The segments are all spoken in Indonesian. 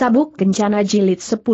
Sabuk Kencana Jilid 10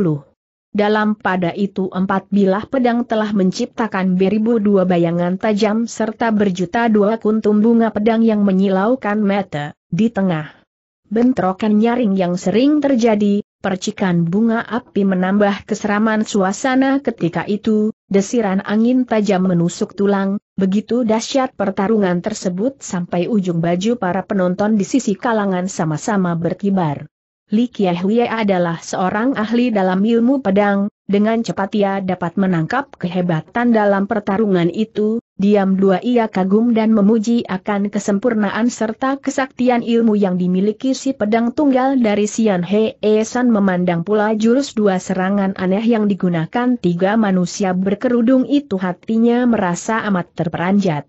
Dalam pada itu empat bilah pedang telah menciptakan beribu dua bayangan tajam serta berjuta dua kuntum bunga pedang yang menyilaukan mata, di tengah. Bentrokan nyaring yang sering terjadi, percikan bunga api menambah keseraman suasana ketika itu, desiran angin tajam menusuk tulang, begitu dahsyat pertarungan tersebut sampai ujung baju para penonton di sisi kalangan sama-sama berkibar. Li Kiehwe adalah seorang ahli dalam ilmu pedang, dengan cepat ia dapat menangkap kehebatan dalam pertarungan itu, diam dua ia kagum dan memuji akan kesempurnaan serta kesaktian ilmu yang dimiliki si pedang tunggal dari Sian He e San memandang pula jurus dua serangan aneh yang digunakan tiga manusia berkerudung itu hatinya merasa amat terperanjat.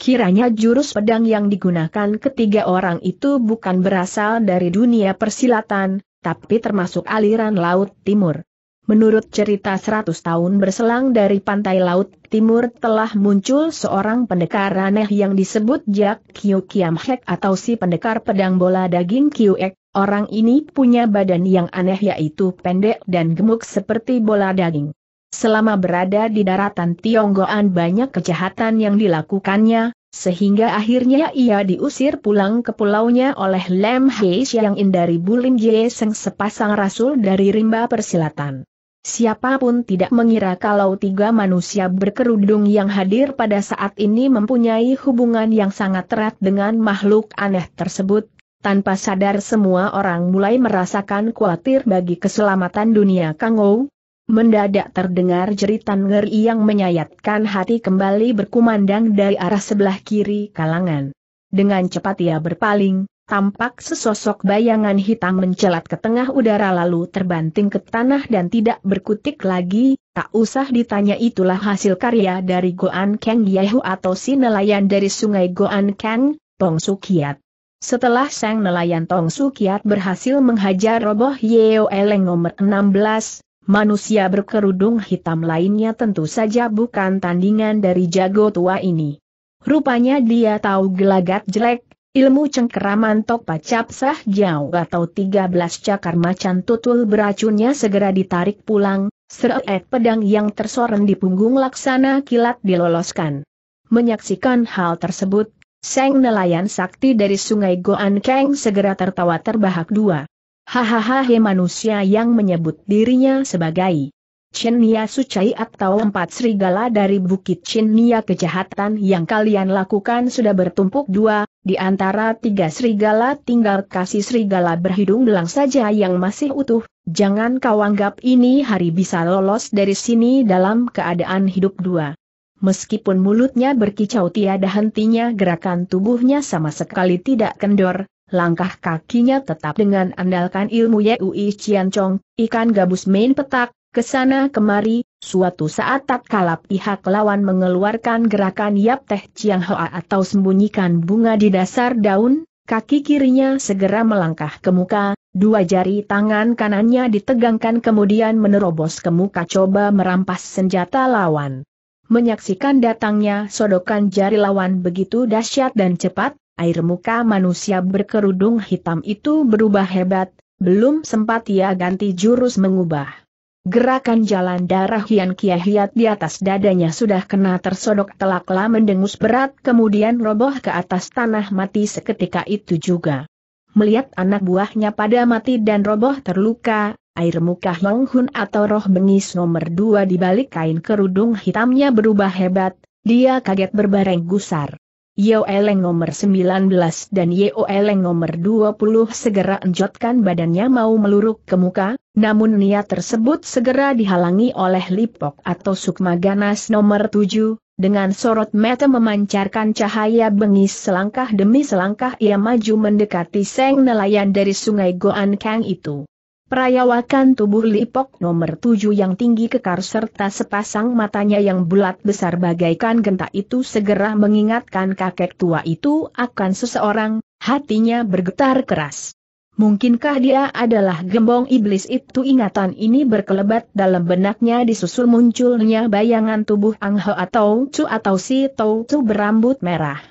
Kiranya jurus pedang yang digunakan ketiga orang itu bukan berasal dari dunia persilatan, tapi termasuk aliran Laut Timur. Menurut cerita 100 tahun berselang dari pantai Laut Timur telah muncul seorang pendekar aneh yang disebut Jack Kyu Kiam Hek atau si pendekar pedang bola daging Kyu Ek. Orang ini punya badan yang aneh yaitu pendek dan gemuk seperti bola daging. Selama berada di daratan Tionggoan banyak kejahatan yang dilakukannya, sehingga akhirnya ia diusir pulang ke pulaunya oleh Lem Heis yang indari Bulim Jie sepasang rasul dari rimba persilatan. Siapapun tidak mengira kalau tiga manusia berkerudung yang hadir pada saat ini mempunyai hubungan yang sangat erat dengan makhluk aneh tersebut, tanpa sadar semua orang mulai merasakan khawatir bagi keselamatan dunia Kangou, Mendadak terdengar jeritan ngeri yang menyayatkan hati kembali berkumandang dari arah sebelah kiri kalangan. Dengan cepat ia berpaling, tampak sesosok bayangan hitam mencelat ke tengah udara lalu terbanting ke tanah dan tidak berkutik lagi, tak usah ditanya itulah hasil karya dari Goan Kang Yehu atau si nelayan dari sungai Goan Kang, Tong Sukiat. Setelah sang nelayan Tong Sukiat berhasil menghajar roboh Yeo Eleng nomor 16, manusia berkerudung hitam lainnya tentu saja bukan tandingan dari jago tua ini. Rupanya dia tahu gelagat jelek, ilmu cengkeraman topa capsah jauh atau 13 cakar macan tutul beracunnya segera ditarik pulang, seret pedang yang tersoren di punggung laksana kilat diloloskan. Menyaksikan hal tersebut, Seng nelayan sakti dari sungai Goan Keng segera tertawa terbahak dua. Hahaha he manusia yang menyebut dirinya sebagai Chen Nia Sucai atau empat serigala dari Bukit Chen Nia kejahatan yang kalian lakukan sudah bertumpuk dua, di antara tiga serigala tinggal kasih serigala berhidung belang saja yang masih utuh, jangan kau anggap ini hari bisa lolos dari sini dalam keadaan hidup dua. Meskipun mulutnya berkicau tiada hentinya gerakan tubuhnya sama sekali tidak kendor, langkah kakinya tetap dengan andalkan ilmu Yui Cian Chong, ikan gabus main petak, kesana kemari, suatu saat tak kalap, pihak lawan mengeluarkan gerakan Yap Teh Chiang Hoa atau sembunyikan bunga di dasar daun, kaki kirinya segera melangkah ke muka, dua jari tangan kanannya ditegangkan kemudian menerobos ke muka coba merampas senjata lawan. Menyaksikan datangnya sodokan jari lawan begitu dahsyat dan cepat, air muka manusia berkerudung hitam itu berubah hebat, belum sempat ia ganti jurus mengubah. Gerakan jalan darah Hian Kiahiat di atas dadanya sudah kena tersodok telaklah mendengus berat kemudian roboh ke atas tanah mati seketika itu juga. Melihat anak buahnya pada mati dan roboh terluka, air muka Hong Hun atau roh bengis nomor dua di balik kain kerudung hitamnya berubah hebat, dia kaget berbareng gusar. Yeo Eleng nomor 19 dan Yeo Eleng nomor 20 segera enjotkan badannya mau meluruk ke muka, namun niat tersebut segera dihalangi oleh Lipok atau Sukma Ganas nomor 7, dengan sorot mata memancarkan cahaya bengis selangkah demi selangkah ia maju mendekati seng nelayan dari sungai Goan Kang itu. Perayawakan tubuh Lipok nomor tujuh yang tinggi kekar serta sepasang matanya yang bulat besar bagaikan genta itu segera mengingatkan kakek tua itu akan seseorang, hatinya bergetar keras. Mungkinkah dia adalah gembong iblis itu ingatan ini berkelebat dalam benaknya disusul munculnya bayangan tubuh Ang Ho atau Cu atau Si Tau Cu berambut merah.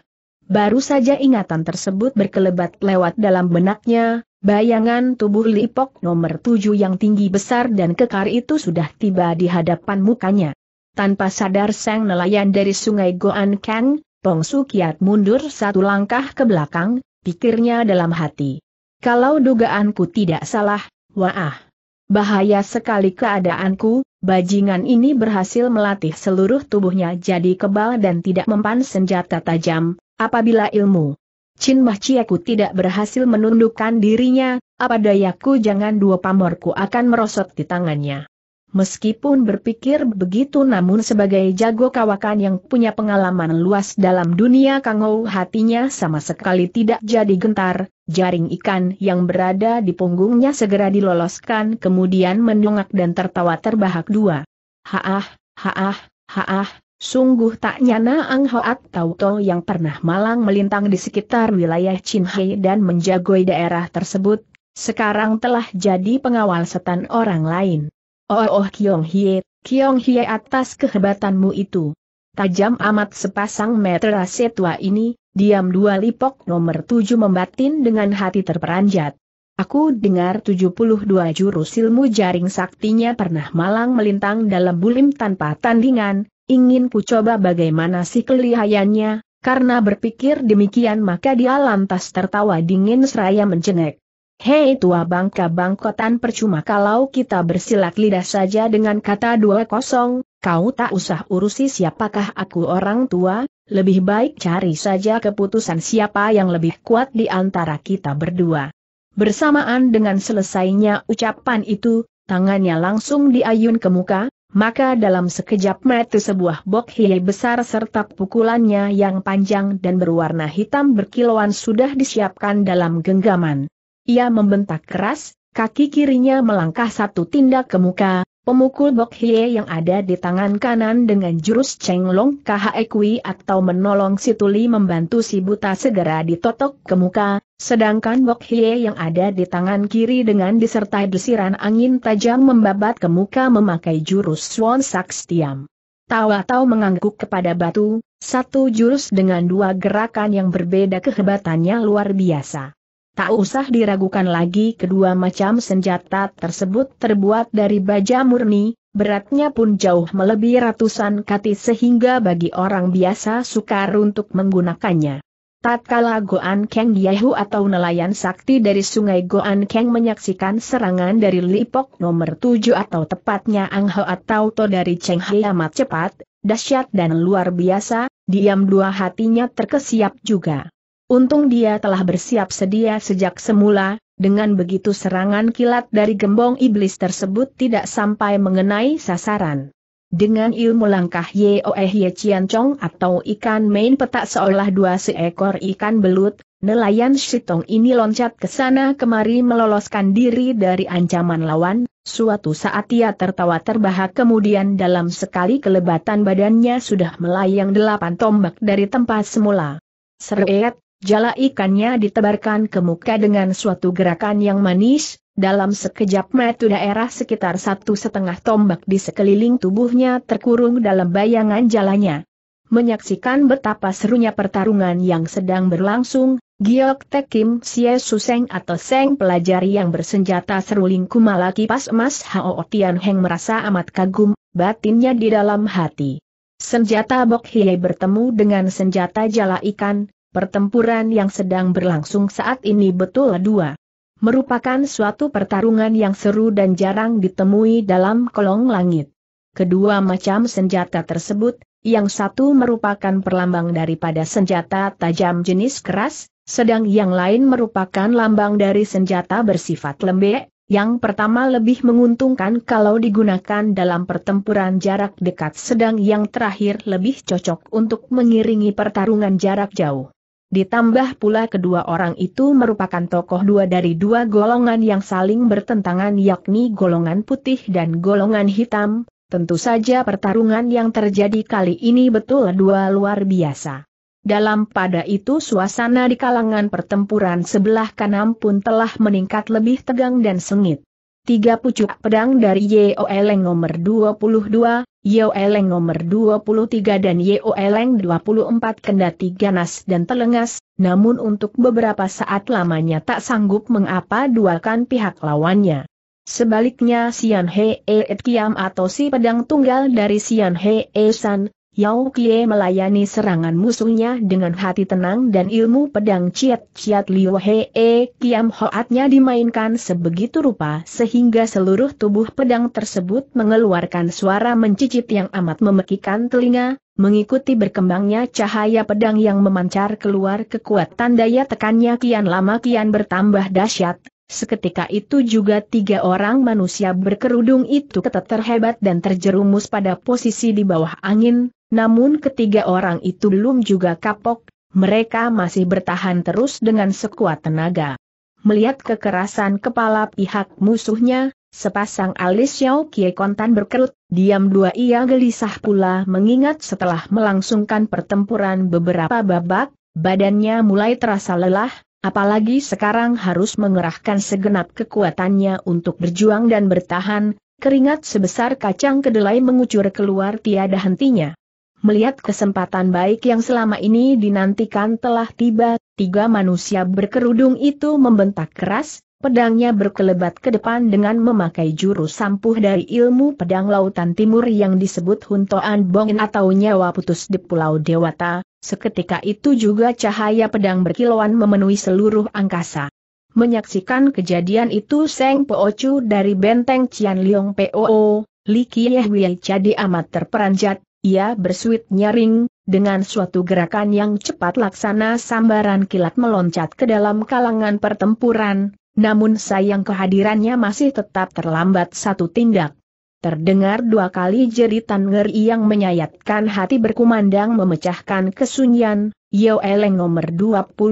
Baru saja ingatan tersebut berkelebat lewat dalam benaknya, Bayangan tubuh Lipok nomor tujuh yang tinggi besar dan kekar itu sudah tiba di hadapan mukanya. Tanpa sadar sang nelayan dari sungai Goan Kang, Pong Sukiat mundur satu langkah ke belakang, pikirnya dalam hati. Kalau dugaanku tidak salah, wah, Bahaya sekali keadaanku, bajingan ini berhasil melatih seluruh tubuhnya jadi kebal dan tidak mempan senjata tajam, apabila ilmu Chin Mah tidak berhasil menundukkan dirinya, apa dayaku jangan dua pamorku akan merosot di tangannya. Meskipun berpikir begitu namun sebagai jago kawakan yang punya pengalaman luas dalam dunia kangou hatinya sama sekali tidak jadi gentar, jaring ikan yang berada di punggungnya segera diloloskan kemudian menungak dan tertawa terbahak dua. Haah, haah, haah, Sungguh tak nyana Ang Hoat Tauto yang pernah malang melintang di sekitar wilayah Cinhai dan menjagoi daerah tersebut, sekarang telah jadi pengawal setan orang lain. Oh oh Kiong Hie, Kiong Hie atas kehebatanmu itu. Tajam amat sepasang metera setua ini, diam dua lipok nomor tujuh membatin dengan hati terperanjat. Aku dengar tujuh 72 jurus ilmu jaring saktinya pernah malang melintang dalam bulim tanpa tandingan, ingin ku coba bagaimana si kelihayannya, karena berpikir demikian maka dia lantas tertawa dingin seraya menjenek. Hei tua bangka bangkotan percuma kalau kita bersilat lidah saja dengan kata dua kosong, kau tak usah urusi siapakah aku orang tua, lebih baik cari saja keputusan siapa yang lebih kuat di antara kita berdua. Bersamaan dengan selesainya ucapan itu, tangannya langsung diayun ke muka, maka dalam sekejap mata sebuah bok hiei besar serta pukulannya yang panjang dan berwarna hitam berkilauan sudah disiapkan dalam genggaman. Ia membentak keras, kaki kirinya melangkah satu tindak ke muka, Pemukul Bok Hie yang ada di tangan kanan dengan jurus Cheng Long Khae Kui atau menolong si tuli membantu si buta segera ditotok ke muka, sedangkan Bok Hie yang ada di tangan kiri dengan disertai desiran angin tajam membabat ke muka memakai jurus Swan Saks Tiam. Tawa atau mengangguk kepada batu, satu jurus dengan dua gerakan yang berbeda kehebatannya luar biasa. Tak usah diragukan lagi kedua macam senjata tersebut terbuat dari baja murni, beratnya pun jauh melebihi ratusan kati sehingga bagi orang biasa sukar untuk menggunakannya. Tatkala Goan Keng Yehu atau nelayan sakti dari sungai Goan Keng menyaksikan serangan dari Lipok nomor 7 atau tepatnya Ang Angho atau To dari Cheng Hai amat cepat, dahsyat dan luar biasa, diam dua hatinya terkesiap juga. Untung dia telah bersiap sedia sejak semula, dengan begitu serangan kilat dari gembong iblis tersebut tidak sampai mengenai sasaran. Dengan ilmu langkah Yeoe Ye Chian Chong atau ikan main petak seolah dua seekor ikan belut, nelayan Shitong ini loncat ke sana kemari meloloskan diri dari ancaman lawan, suatu saat ia tertawa terbahak kemudian dalam sekali kelebatan badannya sudah melayang delapan tombak dari tempat semula. Seret, Jala ikannya ditebarkan ke muka dengan suatu gerakan yang manis, dalam sekejap mata daerah sekitar satu setengah tombak di sekeliling tubuhnya terkurung dalam bayangan jalannya. Menyaksikan betapa serunya pertarungan yang sedang berlangsung, Giok Tekim Xie Suseng atau Seng pelajari yang bersenjata seruling kumala kipas emas Hao Tian Heng merasa amat kagum, batinnya di dalam hati. Senjata Bok Hie bertemu dengan senjata jala ikan, pertempuran yang sedang berlangsung saat ini betul dua. Merupakan suatu pertarungan yang seru dan jarang ditemui dalam kolong langit. Kedua macam senjata tersebut, yang satu merupakan perlambang daripada senjata tajam jenis keras, sedang yang lain merupakan lambang dari senjata bersifat lembek, yang pertama lebih menguntungkan kalau digunakan dalam pertempuran jarak dekat sedang yang terakhir lebih cocok untuk mengiringi pertarungan jarak jauh. Ditambah pula kedua orang itu merupakan tokoh dua dari dua golongan yang saling bertentangan yakni golongan putih dan golongan hitam, tentu saja pertarungan yang terjadi kali ini betul dua luar biasa. Dalam pada itu suasana di kalangan pertempuran sebelah kanan pun telah meningkat lebih tegang dan sengit. Tiga pucuk pedang dari Eleng nomor 22, Yeo Eleng nomor 23 dan Yeo Eleng 24 kendati ganas dan telengas, namun untuk beberapa saat lamanya tak sanggup mengapa duakan pihak lawannya. Sebaliknya Sian He Eet Kiam atau si pedang tunggal dari Sian Hee San, Yao Kie melayani serangan musuhnya dengan hati tenang dan ilmu pedang ciat-ciat Liu Hee Kiam Hoatnya dimainkan sebegitu rupa sehingga seluruh tubuh pedang tersebut mengeluarkan suara mencicit yang amat memekikan telinga, mengikuti berkembangnya cahaya pedang yang memancar keluar kekuatan daya tekannya kian lama kian bertambah dahsyat. Seketika itu juga tiga orang manusia berkerudung itu tetap terhebat dan terjerumus pada posisi di bawah angin, namun ketiga orang itu belum juga kapok, mereka masih bertahan terus dengan sekuat tenaga. Melihat kekerasan kepala pihak musuhnya, Sepasang alis Xiao Kie Kontan berkerut, diam dua ia gelisah pula mengingat setelah melangsungkan pertempuran beberapa babak, badannya mulai terasa lelah, apalagi sekarang harus mengerahkan segenap kekuatannya untuk berjuang dan bertahan, keringat sebesar kacang kedelai mengucur keluar tiada hentinya. Melihat kesempatan baik yang selama ini dinantikan telah tiba, tiga manusia berkerudung itu membentak keras, pedangnya berkelebat ke depan dengan memakai jurus sampuh dari ilmu pedang lautan timur yang disebut Huntoan Bongin atau Nyawa Putus di Pulau Dewata, seketika itu juga cahaya pedang berkilauan memenuhi seluruh angkasa. Menyaksikan kejadian itu Seng Poocu dari benteng Cian Liong Poo, Li Kieh jadi amat terperanjat, ia bersuit nyaring, dengan suatu gerakan yang cepat laksana sambaran kilat meloncat ke dalam kalangan pertempuran, namun sayang kehadirannya masih tetap terlambat satu tindak. Terdengar dua kali jeritan ngeri yang menyayatkan hati berkumandang memecahkan kesunyian, Yo Eleng nomor 24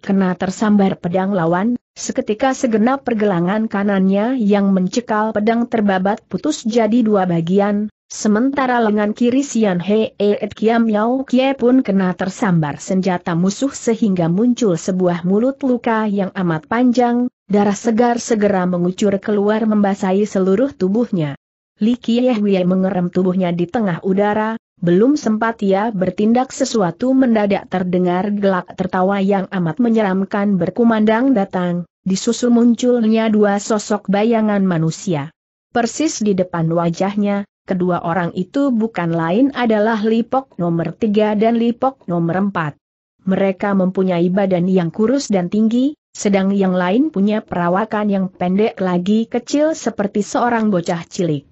kena tersambar pedang lawan, seketika segenap pergelangan kanannya yang mencekal pedang terbabat putus jadi dua bagian, Sementara lengan kiri Sian Hee Et Kiam Yau Kie pun kena tersambar senjata musuh sehingga muncul sebuah mulut luka yang amat panjang, darah segar segera mengucur keluar membasahi seluruh tubuhnya. Li Kie Hwie mengerem tubuhnya di tengah udara, belum sempat ia bertindak sesuatu mendadak terdengar gelak tertawa yang amat menyeramkan berkumandang datang, disusul munculnya dua sosok bayangan manusia. Persis di depan wajahnya, kedua orang itu bukan lain adalah Lipok nomor tiga dan Lipok nomor empat. Mereka mempunyai badan yang kurus dan tinggi, sedang yang lain punya perawakan yang pendek lagi kecil seperti seorang bocah cilik.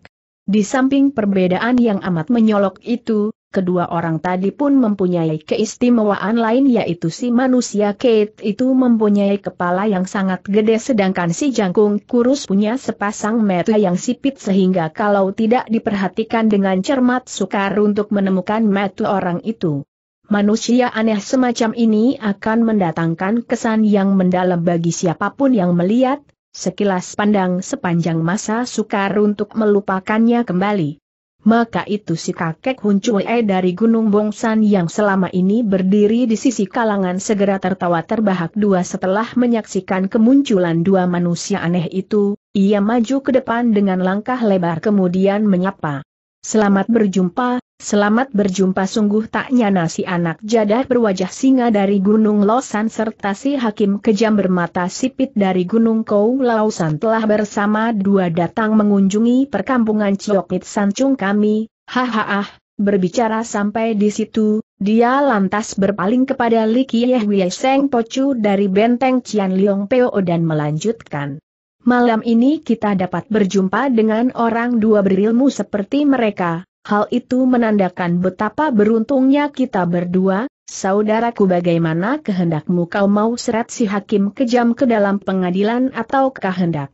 Di samping perbedaan yang amat menyolok itu, Kedua orang tadi pun mempunyai keistimewaan lain yaitu si manusia Kate itu mempunyai kepala yang sangat gede sedangkan si jangkung kurus punya sepasang mata yang sipit sehingga kalau tidak diperhatikan dengan cermat sukar untuk menemukan mata orang itu. Manusia aneh semacam ini akan mendatangkan kesan yang mendalam bagi siapapun yang melihat, sekilas pandang sepanjang masa sukar untuk melupakannya kembali maka itu si kakek Hun dari Gunung Bongsan yang selama ini berdiri di sisi kalangan segera tertawa terbahak dua setelah menyaksikan kemunculan dua manusia aneh itu, ia maju ke depan dengan langkah lebar kemudian menyapa. Selamat berjumpa, Selamat berjumpa sungguh tak nyana si anak jadah berwajah singa dari Gunung Losan serta si hakim kejam bermata sipit dari Gunung Kou Lausan telah bersama dua datang mengunjungi perkampungan Ciokit Sancung kami, hahaha, berbicara sampai di situ, dia lantas berpaling kepada Li Kieh Seng Pocu dari benteng Cian Liong Peo dan melanjutkan. Malam ini kita dapat berjumpa dengan orang dua berilmu seperti mereka, Hal itu menandakan betapa beruntungnya kita berdua, saudaraku bagaimana kehendakmu kau mau seret si hakim kejam ke dalam pengadilan atau kehendak?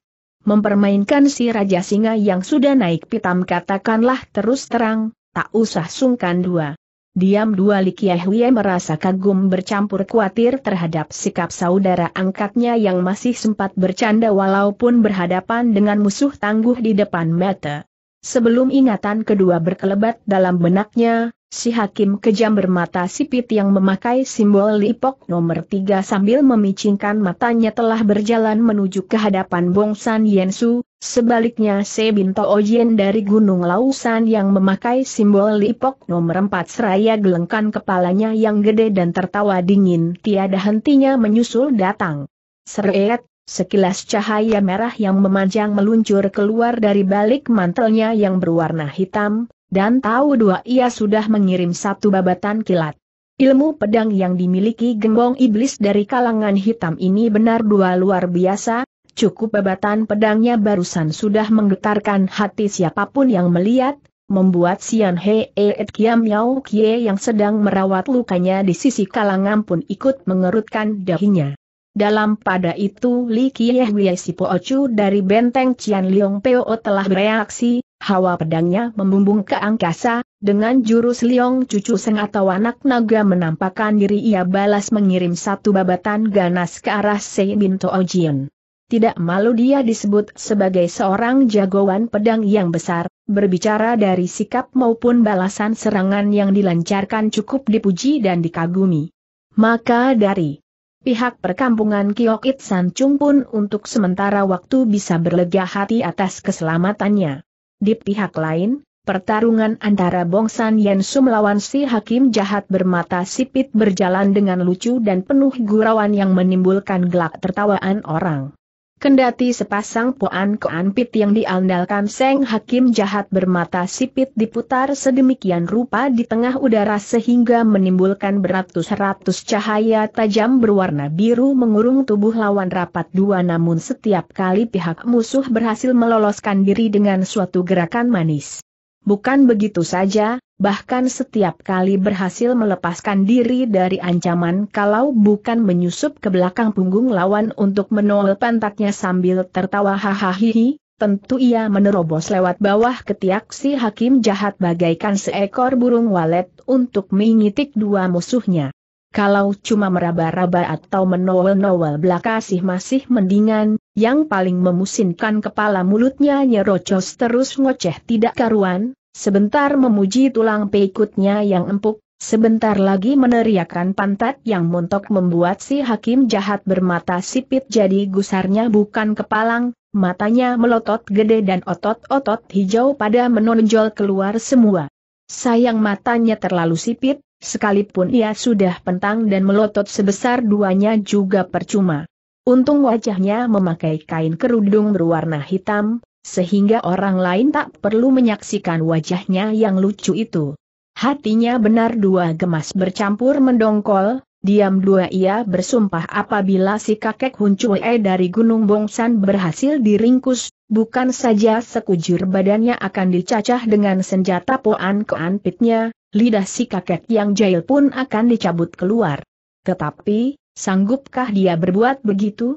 Mempermainkan si Raja Singa yang sudah naik pitam katakanlah terus terang, tak usah sungkan dua. Diam dua Li Kiahuye merasa kagum bercampur khawatir terhadap sikap saudara angkatnya yang masih sempat bercanda walaupun berhadapan dengan musuh tangguh di depan mata. Sebelum ingatan kedua berkelebat dalam benaknya, si hakim kejam bermata sipit yang memakai simbol lipok nomor tiga sambil memicingkan matanya telah berjalan menuju ke hadapan Yen Su. sebaliknya Sebinto Oyen dari Gunung Lausan yang memakai simbol lipok nomor empat seraya gelengkan kepalanya yang gede dan tertawa dingin tiada hentinya menyusul datang. Seret, Sekilas cahaya merah yang memanjang meluncur keluar dari balik mantelnya yang berwarna hitam, dan tahu dua ia sudah mengirim satu babatan kilat. Ilmu pedang yang dimiliki gembong iblis dari kalangan hitam ini benar dua luar biasa, cukup babatan pedangnya barusan sudah menggetarkan hati siapapun yang melihat, membuat Sian Hee Et Kiam Yau Kie yang sedang merawat lukanya di sisi kalangan pun ikut mengerutkan dahinya. Dalam pada itu Li Kieh Si Ocu dari benteng Cian Liong Peo telah bereaksi, hawa pedangnya membumbung ke angkasa, dengan jurus Liong Cucu Seng atau anak naga menampakkan diri ia balas mengirim satu babatan ganas ke arah Sei Bin Tidak malu dia disebut sebagai seorang jagoan pedang yang besar, berbicara dari sikap maupun balasan serangan yang dilancarkan cukup dipuji dan dikagumi. Maka dari pihak perkampungan Kiok It San Chung pun untuk sementara waktu bisa berlega hati atas keselamatannya. Di pihak lain, pertarungan antara Bong San Yen Su melawan si hakim jahat bermata sipit berjalan dengan lucu dan penuh gurauan yang menimbulkan gelak tertawaan orang. Kendati sepasang poan keanpit yang diandalkan Seng Hakim jahat bermata sipit diputar sedemikian rupa di tengah udara sehingga menimbulkan beratus-ratus cahaya tajam berwarna biru mengurung tubuh lawan rapat dua namun setiap kali pihak musuh berhasil meloloskan diri dengan suatu gerakan manis. Bukan begitu saja, bahkan setiap kali berhasil melepaskan diri dari ancaman kalau bukan menyusup ke belakang punggung lawan untuk menol pantatnya sambil tertawa hahaha, tentu ia menerobos lewat bawah ketiak si hakim jahat bagaikan seekor burung walet untuk mengitik dua musuhnya. Kalau cuma meraba-raba atau menowel-nowel sih masih mendingan, yang paling memusinkan kepala mulutnya nyerocos terus ngoceh tidak karuan, sebentar memuji tulang peikutnya yang empuk, sebentar lagi meneriakan pantat yang montok membuat si hakim jahat bermata sipit jadi gusarnya bukan kepalang, matanya melotot gede dan otot-otot hijau pada menonjol keluar semua. Sayang matanya terlalu sipit, sekalipun ia sudah pentang dan melotot sebesar duanya juga percuma. Untung wajahnya memakai kain kerudung berwarna hitam, sehingga orang lain tak perlu menyaksikan wajahnya yang lucu itu. Hatinya benar dua gemas bercampur mendongkol, diam dua ia bersumpah apabila si kakek Huncue dari Gunung Bongsan berhasil diringkus, bukan saja sekujur badannya akan dicacah dengan senjata poan keanpitnya, lidah si kakek yang jail pun akan dicabut keluar. Tetapi, Sanggupkah dia berbuat begitu?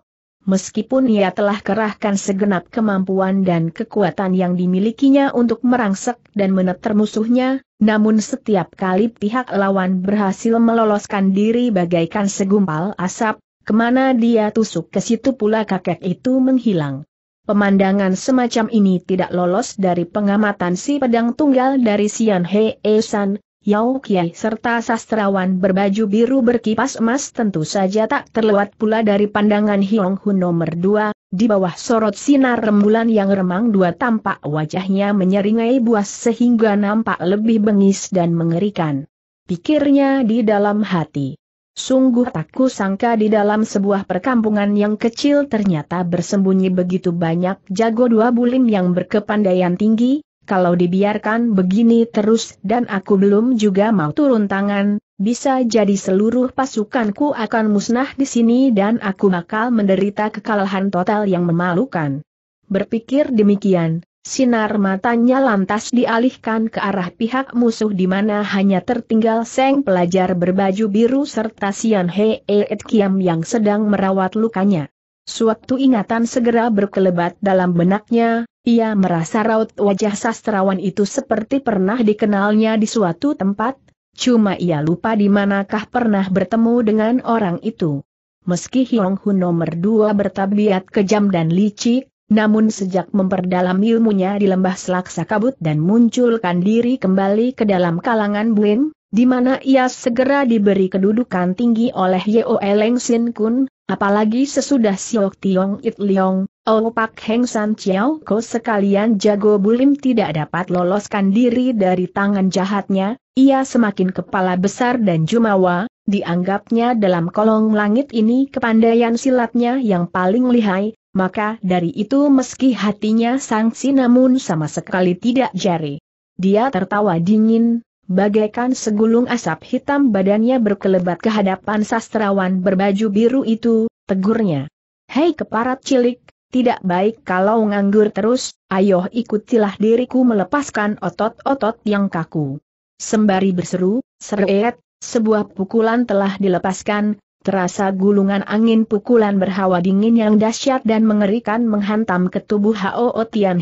Meskipun ia telah kerahkan segenap kemampuan dan kekuatan yang dimilikinya untuk merangsek dan meneter musuhnya, namun setiap kali pihak lawan berhasil meloloskan diri bagaikan segumpal asap, kemana dia tusuk ke situ pula kakek itu menghilang. Pemandangan semacam ini tidak lolos dari pengamatan si pedang tunggal dari Sian Hei San, Yao Kiai serta sastrawan berbaju biru berkipas emas tentu saja tak terlewat pula dari pandangan Hiong Hu nomor dua. di bawah sorot sinar rembulan yang remang dua tampak wajahnya menyeringai buas sehingga nampak lebih bengis dan mengerikan. Pikirnya di dalam hati. Sungguh tak kusangka di dalam sebuah perkampungan yang kecil ternyata bersembunyi begitu banyak jago dua bulim yang berkepandaian tinggi, kalau dibiarkan begini terus dan aku belum juga mau turun tangan, bisa jadi seluruh pasukanku akan musnah di sini dan aku bakal menderita kekalahan total yang memalukan. Berpikir demikian, sinar matanya lantas dialihkan ke arah pihak musuh di mana hanya tertinggal Seng pelajar berbaju biru serta Sian Hei e, Kiam yang sedang merawat lukanya. Suatu ingatan segera berkelebat dalam benaknya, ia merasa raut wajah sastrawan itu seperti pernah dikenalnya di suatu tempat, cuma ia lupa di manakah pernah bertemu dengan orang itu. Meski Hyong Hu nomor dua bertabiat kejam dan licik, namun sejak memperdalam ilmunya di lembah selaksa kabut dan munculkan diri kembali ke dalam kalangan Buim, di mana ia segera diberi kedudukan tinggi oleh Yeo Eleng Sin Kun, Apalagi sesudah Siok Tiong It Leong, Oh Pak Heng San Chiao Ko sekalian jago bulim tidak dapat loloskan diri dari tangan jahatnya, ia semakin kepala besar dan jumawa, dianggapnya dalam kolong langit ini kepandaian silatnya yang paling lihai, maka dari itu meski hatinya sangsi namun sama sekali tidak jari. Dia tertawa dingin, Bagaikan segulung asap hitam badannya berkelebat ke hadapan sastrawan berbaju biru itu, tegurnya. Hei keparat cilik, tidak baik kalau nganggur terus, ayo ikutilah diriku melepaskan otot-otot yang kaku. Sembari berseru, seret, sebuah pukulan telah dilepaskan, terasa gulungan angin pukulan berhawa dingin yang dahsyat dan mengerikan menghantam ke tubuh Hao Tian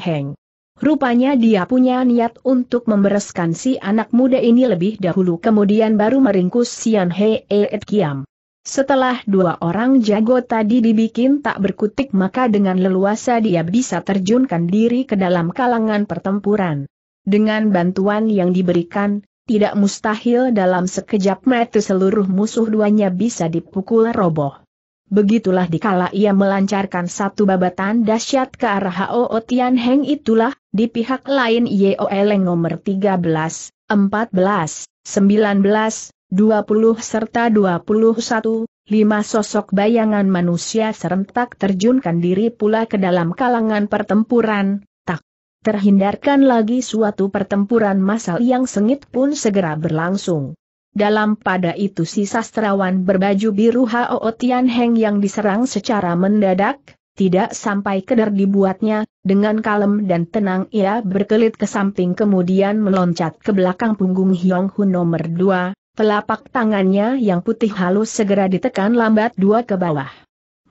Rupanya dia punya niat untuk membereskan si anak muda ini lebih dahulu kemudian baru meringkus Sian Hei Et Kiam. Setelah dua orang jago tadi dibikin tak berkutik maka dengan leluasa dia bisa terjunkan diri ke dalam kalangan pertempuran. Dengan bantuan yang diberikan, tidak mustahil dalam sekejap mata seluruh musuh duanya bisa dipukul roboh. Begitulah dikala ia melancarkan satu babatan dahsyat ke arah Hao Tian Heng itulah, di pihak lain Yeo Eleng nomor 13, 14, 19, 20 serta 21, lima sosok bayangan manusia serentak terjunkan diri pula ke dalam kalangan pertempuran, tak terhindarkan lagi suatu pertempuran massal yang sengit pun segera berlangsung. Dalam pada itu si sastrawan berbaju biru Hao Tian Heng yang diserang secara mendadak, tidak sampai keder dibuatnya, dengan kalem dan tenang ia berkelit ke samping kemudian meloncat ke belakang punggung Hyong Hun nomor 2, telapak tangannya yang putih halus segera ditekan lambat dua ke bawah.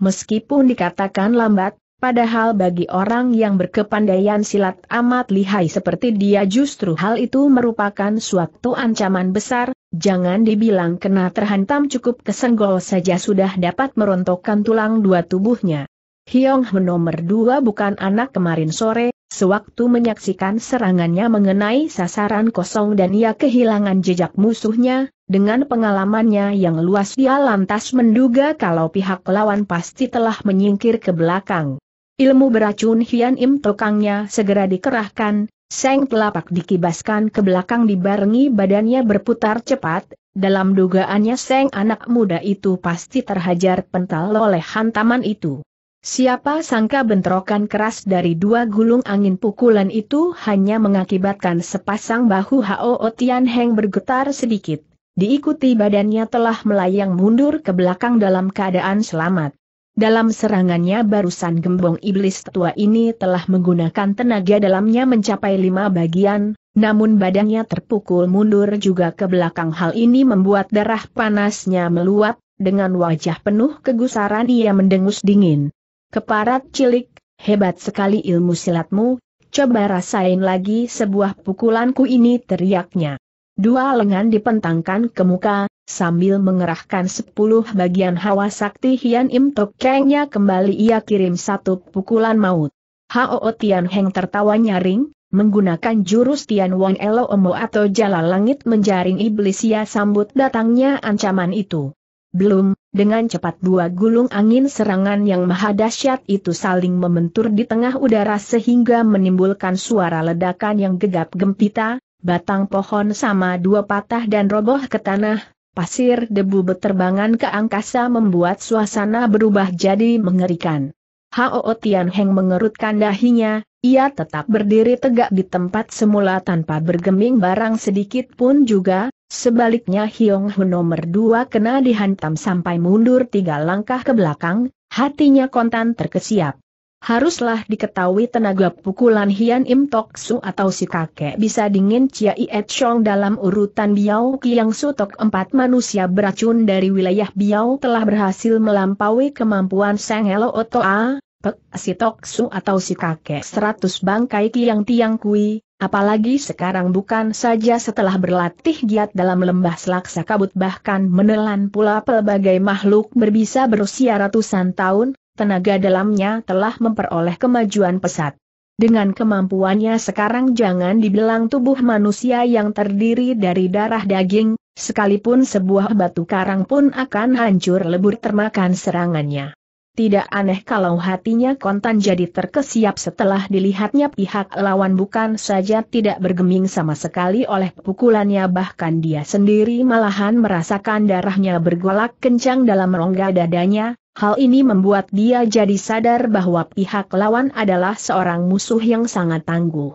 Meskipun dikatakan lambat, Padahal bagi orang yang berkepandaian silat amat lihai seperti dia justru hal itu merupakan suatu ancaman besar, Jangan dibilang kena terhantam cukup kesenggol saja sudah dapat merontokkan tulang dua tubuhnya. Hyong hun nomor dua bukan anak kemarin sore, sewaktu menyaksikan serangannya mengenai sasaran kosong dan ia kehilangan jejak musuhnya, dengan pengalamannya yang luas dia lantas menduga kalau pihak lawan pasti telah menyingkir ke belakang. Ilmu beracun Hian Im Tokangnya segera dikerahkan, Seng telapak dikibaskan ke belakang dibarengi badannya berputar cepat, dalam dugaannya Seng anak muda itu pasti terhajar pental oleh hantaman itu. Siapa sangka bentrokan keras dari dua gulung angin pukulan itu hanya mengakibatkan sepasang bahu Hao Tian Heng bergetar sedikit, diikuti badannya telah melayang mundur ke belakang dalam keadaan selamat. Dalam serangannya barusan gembong iblis tua ini telah menggunakan tenaga dalamnya mencapai lima bagian, namun badannya terpukul mundur juga ke belakang hal ini membuat darah panasnya meluap, dengan wajah penuh kegusaran ia mendengus dingin. Keparat cilik, hebat sekali ilmu silatmu, coba rasain lagi sebuah pukulanku ini teriaknya. Dua lengan dipentangkan ke muka, sambil mengerahkan sepuluh bagian hawa sakti Hian Im Tok kembali ia kirim satu pukulan maut. Hao Tian Heng tertawa nyaring, menggunakan jurus Tian Wang Elo Omo atau Jala Langit menjaring iblis ia sambut datangnya ancaman itu. Belum, dengan cepat dua gulung angin serangan yang maha dahsyat itu saling membentur di tengah udara sehingga menimbulkan suara ledakan yang gegap gempita, batang pohon sama dua patah dan roboh ke tanah, pasir debu beterbangan ke angkasa membuat suasana berubah jadi mengerikan. Hao Tian Heng mengerutkan dahinya, ia tetap berdiri tegak di tempat semula tanpa bergeming barang sedikit pun juga, sebaliknya Hiong Hu nomor dua kena dihantam sampai mundur tiga langkah ke belakang, hatinya kontan terkesiap. Haruslah diketahui tenaga pukulan Hian Im Tok Su atau si kakek bisa dingin Chia Iet Chong dalam urutan Biao Kiang Su Tok empat manusia beracun dari wilayah Biao telah berhasil melampaui kemampuan Sang Helo A, Pek Si Tok Su atau si kakek seratus bangkai Kiang Tiang Kui, apalagi sekarang bukan saja setelah berlatih giat dalam lembah selaksa kabut bahkan menelan pula pelbagai makhluk berbisa berusia ratusan tahun, tenaga dalamnya telah memperoleh kemajuan pesat. Dengan kemampuannya sekarang jangan dibilang tubuh manusia yang terdiri dari darah daging, sekalipun sebuah batu karang pun akan hancur lebur termakan serangannya. Tidak aneh kalau hatinya kontan jadi terkesiap setelah dilihatnya pihak lawan bukan saja tidak bergeming sama sekali oleh pukulannya bahkan dia sendiri malahan merasakan darahnya bergolak kencang dalam rongga dadanya, Hal ini membuat dia jadi sadar bahwa pihak lawan adalah seorang musuh yang sangat tangguh.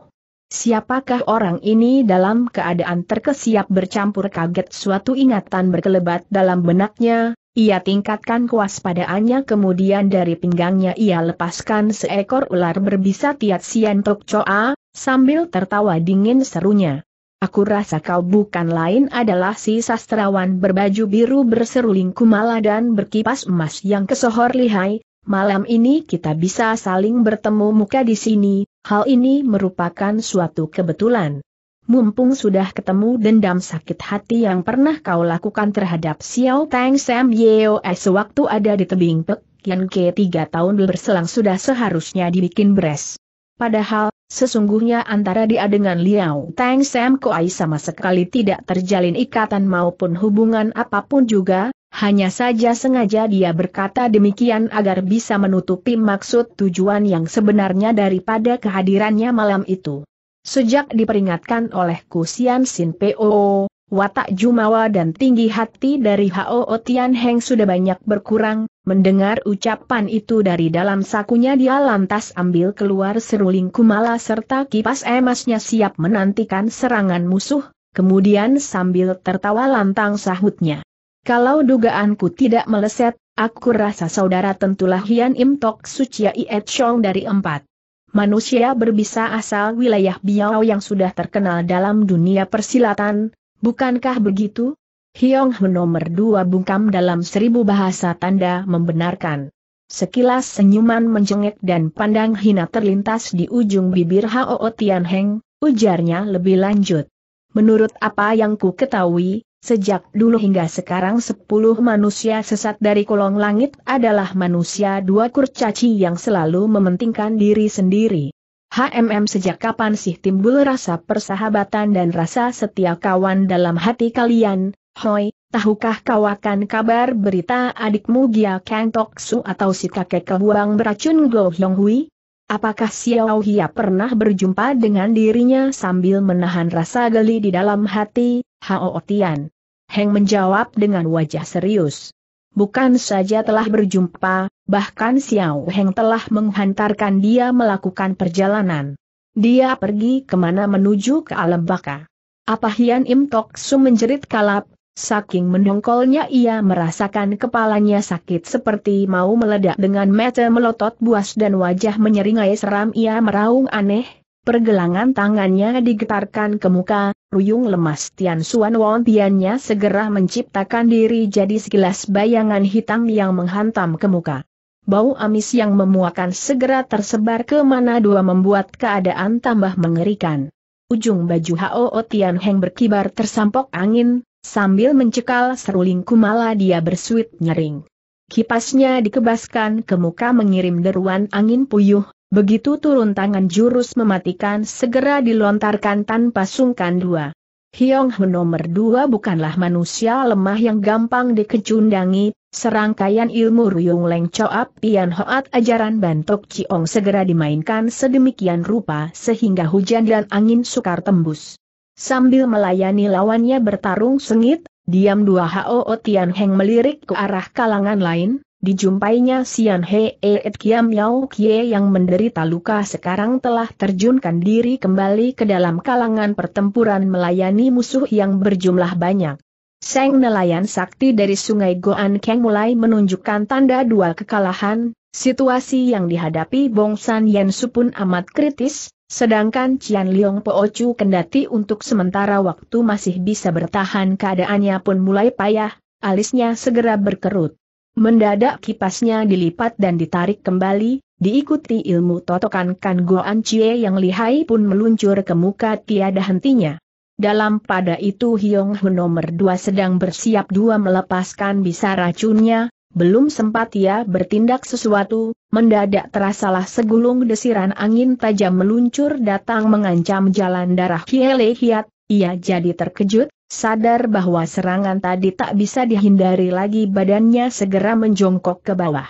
Siapakah orang ini dalam keadaan terkesiap bercampur kaget suatu ingatan berkelebat dalam benaknya, ia tingkatkan kewaspadaannya kemudian dari pinggangnya ia lepaskan seekor ular berbisa Tiat Sian Tok Choa, sambil tertawa dingin serunya. Aku rasa kau bukan lain adalah si sastrawan berbaju biru berseruling kumala dan berkipas emas yang kesohor lihai. Malam ini kita bisa saling bertemu muka di sini, hal ini merupakan suatu kebetulan. Mumpung sudah ketemu dendam sakit hati yang pernah kau lakukan terhadap Xiao Tang Sam Yeo eh, sewaktu ada di tebing Pek yang Ke tiga tahun berselang sudah seharusnya dibikin beres. Padahal Sesungguhnya antara dia dengan Liao Tang Sam Koai sama sekali tidak terjalin ikatan maupun hubungan apapun juga, hanya saja sengaja dia berkata demikian agar bisa menutupi maksud tujuan yang sebenarnya daripada kehadirannya malam itu. Sejak diperingatkan oleh Kusian Sin Po, Watak Jumawa dan tinggi hati dari Hao Tian Heng sudah banyak berkurang, mendengar ucapan itu dari dalam sakunya dia lantas ambil keluar seruling kumala serta kipas emasnya siap menantikan serangan musuh, kemudian sambil tertawa lantang sahutnya. Kalau dugaanku tidak meleset, aku rasa saudara tentulah Hian Im Tok Sucia Iet Chong dari empat manusia berbisa asal wilayah Biao yang sudah terkenal dalam dunia persilatan, Bukankah begitu? Hyong Hu nomor dua bungkam dalam seribu bahasa tanda membenarkan. Sekilas senyuman mencengek dan pandang hina terlintas di ujung bibir Hao Tian Heng, ujarnya lebih lanjut. Menurut apa yang ku ketahui, sejak dulu hingga sekarang sepuluh manusia sesat dari kolong langit adalah manusia dua kurcaci yang selalu mementingkan diri sendiri. HMM sejak kapan sih timbul rasa persahabatan dan rasa setia kawan dalam hati kalian? Hoi, tahukah kau akan kabar berita adikmu Gia Kang Tok Su atau si kakek kebuang beracun Go Hyong Hui? Apakah Xiao Hia pernah berjumpa dengan dirinya sambil menahan rasa geli di dalam hati? Hao Tian. Heng menjawab dengan wajah serius bukan saja telah berjumpa, bahkan Xiao Heng telah menghantarkan dia melakukan perjalanan. Dia pergi kemana menuju ke alam baka. Apa Hian Im Tok Su menjerit kalap, saking mendongkolnya ia merasakan kepalanya sakit seperti mau meledak dengan mata melotot buas dan wajah menyeringai seram ia meraung aneh, pergelangan tangannya digetarkan ke muka, Ruyung lemas Tian Suan Won Tiannya segera menciptakan diri jadi segelas bayangan hitam yang menghantam ke muka. Bau amis yang memuakan segera tersebar ke mana dua membuat keadaan tambah mengerikan. Ujung baju Hao O Tian Heng berkibar tersampok angin, sambil mencekal seruling kumala dia bersuit nyering. Kipasnya dikebaskan ke muka mengirim deruan angin puyuh, Begitu turun tangan jurus mematikan segera dilontarkan tanpa sungkan dua. Hyong Ho nomor dua bukanlah manusia lemah yang gampang dikecundangi, serangkaian ilmu Ruyung Leng Choap Pian Hoat ajaran Bantok Ciong segera dimainkan sedemikian rupa sehingga hujan dan angin sukar tembus. Sambil melayani lawannya bertarung sengit, diam dua Hao Tian Heng melirik ke arah kalangan lain, Dijumpainya Sian Hee Et Kiam Yau Kie yang menderita luka sekarang telah terjunkan diri kembali ke dalam kalangan pertempuran melayani musuh yang berjumlah banyak. Seng nelayan sakti dari sungai Goan Keng mulai menunjukkan tanda dua kekalahan, situasi yang dihadapi Bong San Yen Su pun amat kritis, sedangkan Cian Liong Po Chu kendati untuk sementara waktu masih bisa bertahan keadaannya pun mulai payah, alisnya segera berkerut. Mendadak kipasnya dilipat dan ditarik kembali, diikuti ilmu totokan Kan Goan Chie yang lihai pun meluncur ke muka tiada hentinya. Dalam pada itu Hyong Hu nomor dua sedang bersiap dua melepaskan bisa racunnya, belum sempat ia bertindak sesuatu, mendadak terasalah segulung desiran angin tajam meluncur datang mengancam jalan darah Hiele Hiat, ia jadi terkejut, Sadar bahwa serangan tadi tak bisa dihindari lagi badannya segera menjongkok ke bawah.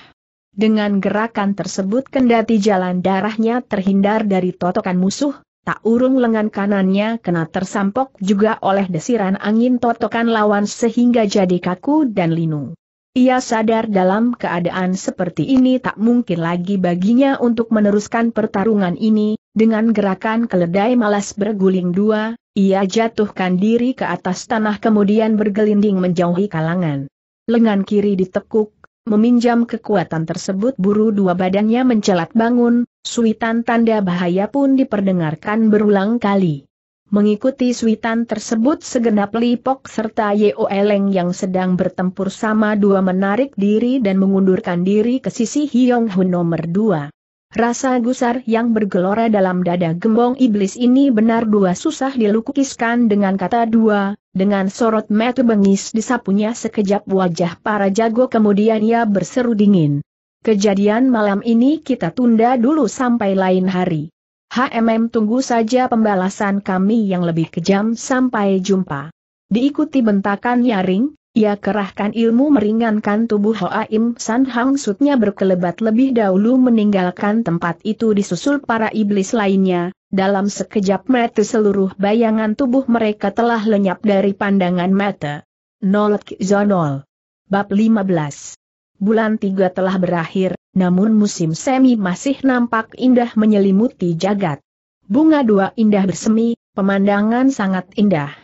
Dengan gerakan tersebut kendati jalan darahnya terhindar dari totokan musuh, tak urung lengan kanannya kena tersampok juga oleh desiran angin totokan lawan sehingga jadi kaku dan linu. Ia sadar dalam keadaan seperti ini tak mungkin lagi baginya untuk meneruskan pertarungan ini, dengan gerakan keledai malas berguling dua, ia jatuhkan diri ke atas tanah kemudian bergelinding menjauhi kalangan. Lengan kiri ditekuk, meminjam kekuatan tersebut buru dua badannya mencelat bangun, suitan tanda bahaya pun diperdengarkan berulang kali. Mengikuti suitan tersebut segenap Lipok serta Yeo Eleng yang sedang bertempur sama dua menarik diri dan mengundurkan diri ke sisi Hiong Hun nomor dua. Rasa gusar yang bergelora dalam dada gembong iblis ini benar dua susah dilukiskan dengan kata dua, dengan sorot mata bengis disapunya sekejap wajah para jago kemudian ia berseru dingin. Kejadian malam ini kita tunda dulu sampai lain hari. HMM tunggu saja pembalasan kami yang lebih kejam sampai jumpa. Diikuti bentakan nyaring, ia kerahkan ilmu meringankan tubuh Hoaim San Hang Sutnya berkelebat lebih dahulu meninggalkan tempat itu disusul para iblis lainnya. Dalam sekejap mata seluruh bayangan tubuh mereka telah lenyap dari pandangan mata. Nolak Zonol. Bab 15. Bulan 3 telah berakhir, namun musim semi masih nampak indah menyelimuti jagat. Bunga dua indah bersemi, pemandangan sangat indah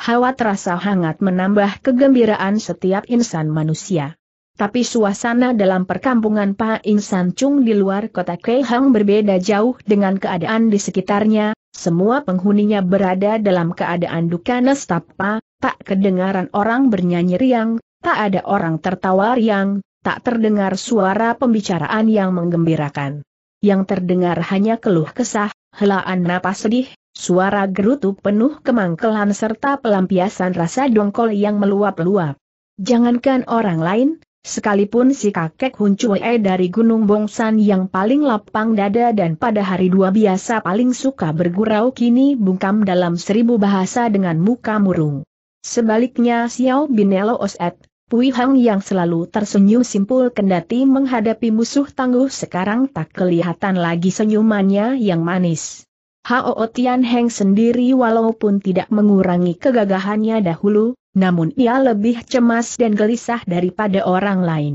hawa terasa hangat menambah kegembiraan setiap insan manusia. Tapi suasana dalam perkampungan Pak Insan Chung di luar kota Keihang berbeda jauh dengan keadaan di sekitarnya, semua penghuninya berada dalam keadaan duka nestapa, tak kedengaran orang bernyanyi riang, tak ada orang tertawa riang, tak terdengar suara pembicaraan yang menggembirakan. Yang terdengar hanya keluh kesah, helaan napas sedih, Suara gerutu penuh kemangkelan serta pelampiasan rasa dongkol yang meluap-luap. Jangankan orang lain, sekalipun si kakek Huncue dari Gunung Bongsan yang paling lapang dada dan pada hari dua biasa paling suka bergurau kini bungkam dalam seribu bahasa dengan muka murung. Sebaliknya Xiao Binelo Oset, Pui Hang yang selalu tersenyum simpul kendati menghadapi musuh tangguh sekarang tak kelihatan lagi senyumannya yang manis. Hao Tian Heng sendiri walaupun tidak mengurangi kegagahannya dahulu, namun ia lebih cemas dan gelisah daripada orang lain.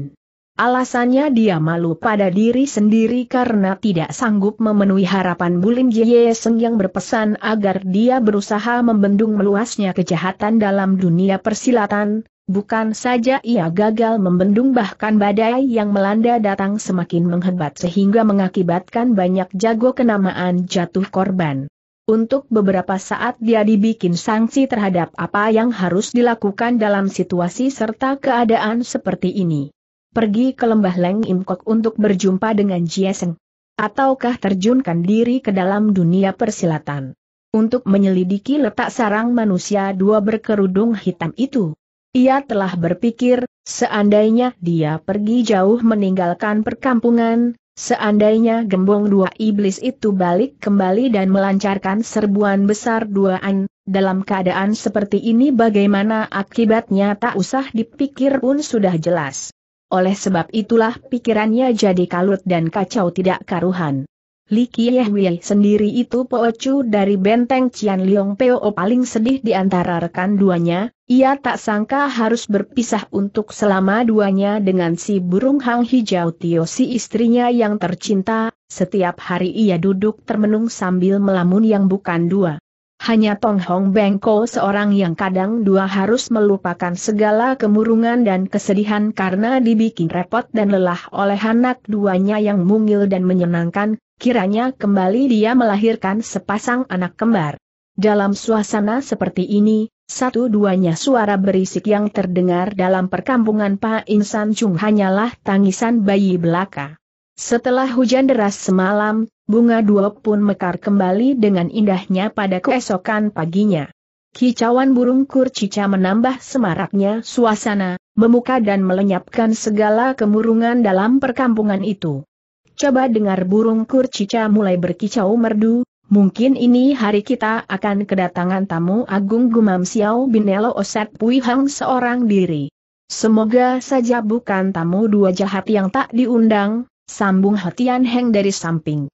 Alasannya dia malu pada diri sendiri karena tidak sanggup memenuhi harapan Bulim Jie Seng yang berpesan agar dia berusaha membendung meluasnya kejahatan dalam dunia persilatan, Bukan saja ia gagal membendung bahkan badai yang melanda datang semakin menghebat sehingga mengakibatkan banyak jago kenamaan jatuh korban. Untuk beberapa saat dia dibikin sanksi terhadap apa yang harus dilakukan dalam situasi serta keadaan seperti ini pergi ke lembah Leng Imkok untuk berjumpa dengan Jiaseng. Ataukah terjunkan diri ke dalam dunia persilatan? Untuk menyelidiki letak sarang manusia dua berkerudung hitam itu. Ia telah berpikir, seandainya dia pergi jauh meninggalkan perkampungan, Seandainya gembong dua iblis itu balik kembali dan melancarkan serbuan besar duaan, dalam keadaan seperti ini bagaimana akibatnya tak usah dipikir pun sudah jelas. Oleh sebab itulah pikirannya jadi kalut dan kacau tidak karuhan. Li Kiehwei sendiri itu pocu dari benteng Cian Liong Peo paling sedih di antara rekan duanya, ia tak sangka harus berpisah untuk selama duanya dengan si burung hang hijau Tio si istrinya yang tercinta, setiap hari ia duduk termenung sambil melamun yang bukan dua hanya Tong Hong Bengko seorang yang kadang dua harus melupakan segala kemurungan dan kesedihan karena dibikin repot dan lelah oleh anak duanya yang mungil dan menyenangkan, kiranya kembali dia melahirkan sepasang anak kembar. Dalam suasana seperti ini, satu-duanya suara berisik yang terdengar dalam perkampungan Pak Insan Chung hanyalah tangisan bayi belaka. Setelah hujan deras semalam, Bunga dua pun mekar kembali dengan indahnya pada keesokan paginya. Kicauan burung kurcica menambah semaraknya suasana, memuka dan melenyapkan segala kemurungan dalam perkampungan itu. Coba dengar burung kurcica mulai berkicau merdu, mungkin ini hari kita akan kedatangan tamu agung gumam Xiao Binelo Oset Pui Hang seorang diri. Semoga saja bukan tamu dua jahat yang tak diundang, sambung hatian Heng dari samping.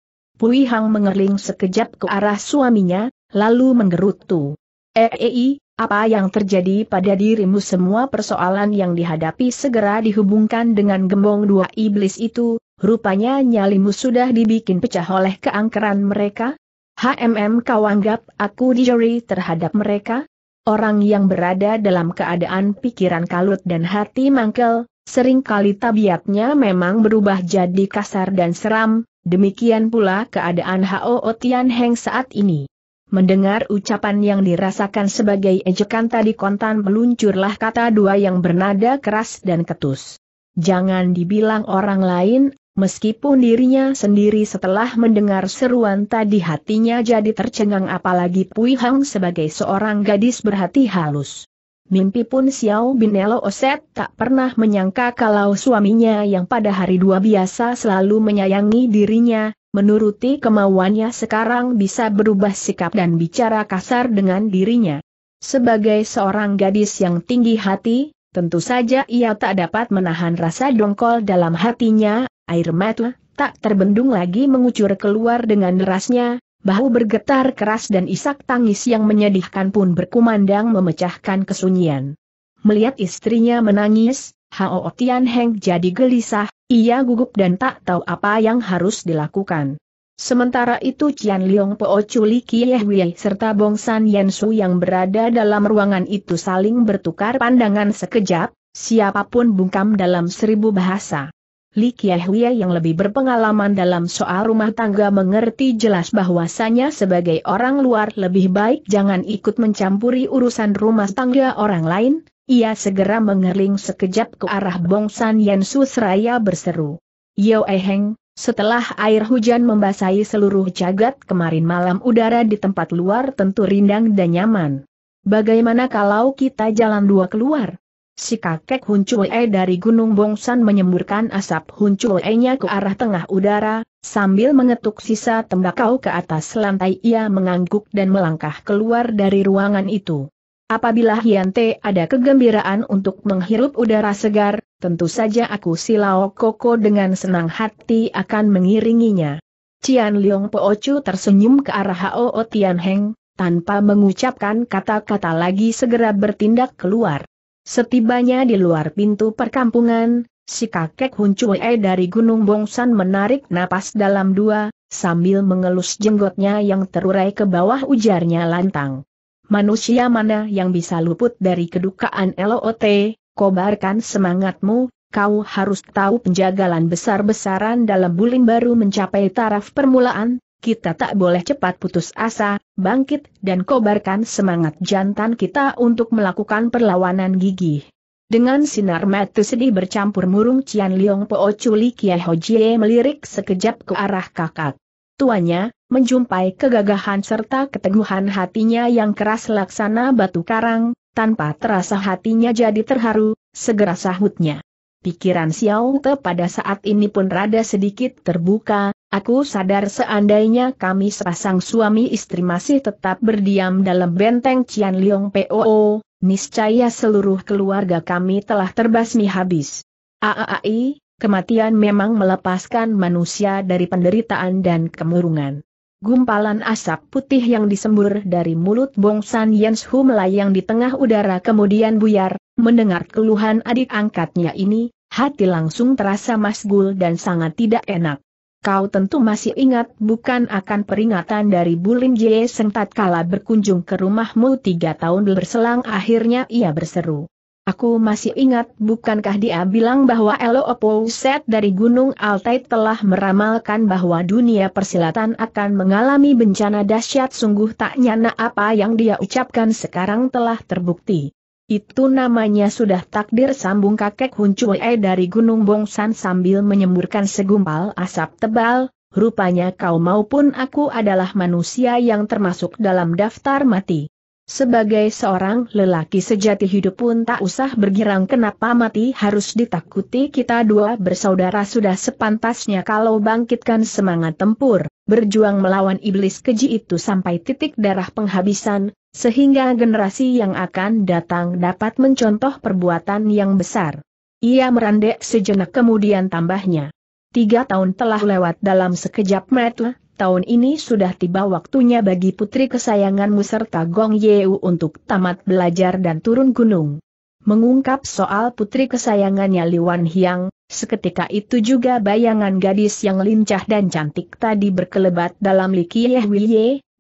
Pui Hang mengerling sekejap ke arah suaminya, lalu menggerutu. Eei, eh, eh, apa yang terjadi pada dirimu semua persoalan yang dihadapi segera dihubungkan dengan gembong dua iblis itu, rupanya nyalimu sudah dibikin pecah oleh keangkeran mereka? HMM kau anggap aku dijeri terhadap mereka? Orang yang berada dalam keadaan pikiran kalut dan hati mangkel, seringkali tabiatnya memang berubah jadi kasar dan seram, Demikian pula keadaan Hao Otian Heng saat ini. Mendengar ucapan yang dirasakan sebagai ejekan tadi kontan meluncurlah kata dua yang bernada keras dan ketus. Jangan dibilang orang lain, meskipun dirinya sendiri setelah mendengar seruan tadi hatinya jadi tercengang apalagi Pui Hang sebagai seorang gadis berhati halus. Mimpi pun Xiao Binelo Oset tak pernah menyangka kalau suaminya yang pada hari dua biasa selalu menyayangi dirinya, menuruti kemauannya sekarang bisa berubah sikap dan bicara kasar dengan dirinya. Sebagai seorang gadis yang tinggi hati, tentu saja ia tak dapat menahan rasa dongkol dalam hatinya, air mata tak terbendung lagi mengucur keluar dengan derasnya, bahu bergetar keras dan isak tangis yang menyedihkan pun berkumandang memecahkan kesunyian. Melihat istrinya menangis, Hao Tian Heng jadi gelisah, ia gugup dan tak tahu apa yang harus dilakukan. Sementara itu Cian Liong Po Chuli Kie serta Bong San Yen Su yang berada dalam ruangan itu saling bertukar pandangan sekejap, siapapun bungkam dalam seribu bahasa. Li Kiehwia yang lebih berpengalaman dalam soal rumah tangga mengerti jelas bahwasanya sebagai orang luar lebih baik jangan ikut mencampuri urusan rumah tangga orang lain, ia segera mengerling sekejap ke arah Bongsan Su seraya berseru. Yo Eheng, setelah air hujan membasahi seluruh jagat kemarin malam udara di tempat luar tentu rindang dan nyaman. Bagaimana kalau kita jalan dua keluar? Si kakek Hun Chue dari Gunung Bongsan menyemburkan asap Hun Chue-nya ke arah tengah udara, sambil mengetuk sisa tembakau ke atas lantai ia mengangguk dan melangkah keluar dari ruangan itu. Apabila Hyante ada kegembiraan untuk menghirup udara segar, tentu saja aku Silao Koko dengan senang hati akan mengiringinya. Cian Leong Po tersenyum ke arah Hao Tian Heng, tanpa mengucapkan kata-kata lagi segera bertindak keluar. Setibanya di luar pintu perkampungan, si kakek Huncue dari Gunung Bongsan menarik napas dalam dua, sambil mengelus jenggotnya yang terurai ke bawah ujarnya lantang. Manusia mana yang bisa luput dari kedukaan LOT, kobarkan semangatmu, kau harus tahu penjagalan besar-besaran dalam bulim baru mencapai taraf permulaan, kita tak boleh cepat putus asa, bangkit dan kobarkan semangat jantan kita untuk melakukan perlawanan gigih. Dengan sinar mata sedih bercampur murung Cian Liong Po Chuli Kia Ho Jie melirik sekejap ke arah kakak. Tuanya, menjumpai kegagahan serta keteguhan hatinya yang keras laksana batu karang, tanpa terasa hatinya jadi terharu, segera sahutnya. Pikiran Xiao Te pada saat ini pun rada sedikit terbuka, Aku sadar seandainya kami sepasang suami istri masih tetap berdiam dalam benteng Cian Liong POO, niscaya seluruh keluarga kami telah terbasmi habis. AAI, kematian memang melepaskan manusia dari penderitaan dan kemurungan. Gumpalan asap putih yang disembur dari mulut Bong San Yens Hu melayang di tengah udara kemudian buyar, mendengar keluhan adik angkatnya ini, hati langsung terasa masgul dan sangat tidak enak. Kau tentu masih ingat bukan akan peringatan dari Bulim Jie Sengtat kala berkunjung ke rumahmu tiga tahun berselang akhirnya ia berseru. Aku masih ingat bukankah dia bilang bahwa Elo Opo Set dari Gunung Altai telah meramalkan bahwa dunia persilatan akan mengalami bencana dahsyat sungguh tak nyana apa yang dia ucapkan sekarang telah terbukti. Itu namanya sudah takdir sambung kakek Hun e dari Gunung Bongsan sambil menyemburkan segumpal asap tebal, rupanya kau maupun aku adalah manusia yang termasuk dalam daftar mati. Sebagai seorang lelaki sejati hidup pun tak usah bergirang kenapa mati harus ditakuti kita dua bersaudara sudah sepantasnya kalau bangkitkan semangat tempur, berjuang melawan iblis keji itu sampai titik darah penghabisan, sehingga generasi yang akan datang dapat mencontoh perbuatan yang besar. Ia merandek sejenak kemudian tambahnya. Tiga tahun telah lewat dalam sekejap mata, tahun ini sudah tiba waktunya bagi putri kesayanganmu serta Gong Yeu untuk tamat belajar dan turun gunung. Mengungkap soal putri kesayangannya Liwan Hiang, seketika itu juga bayangan gadis yang lincah dan cantik tadi berkelebat dalam Li Kieh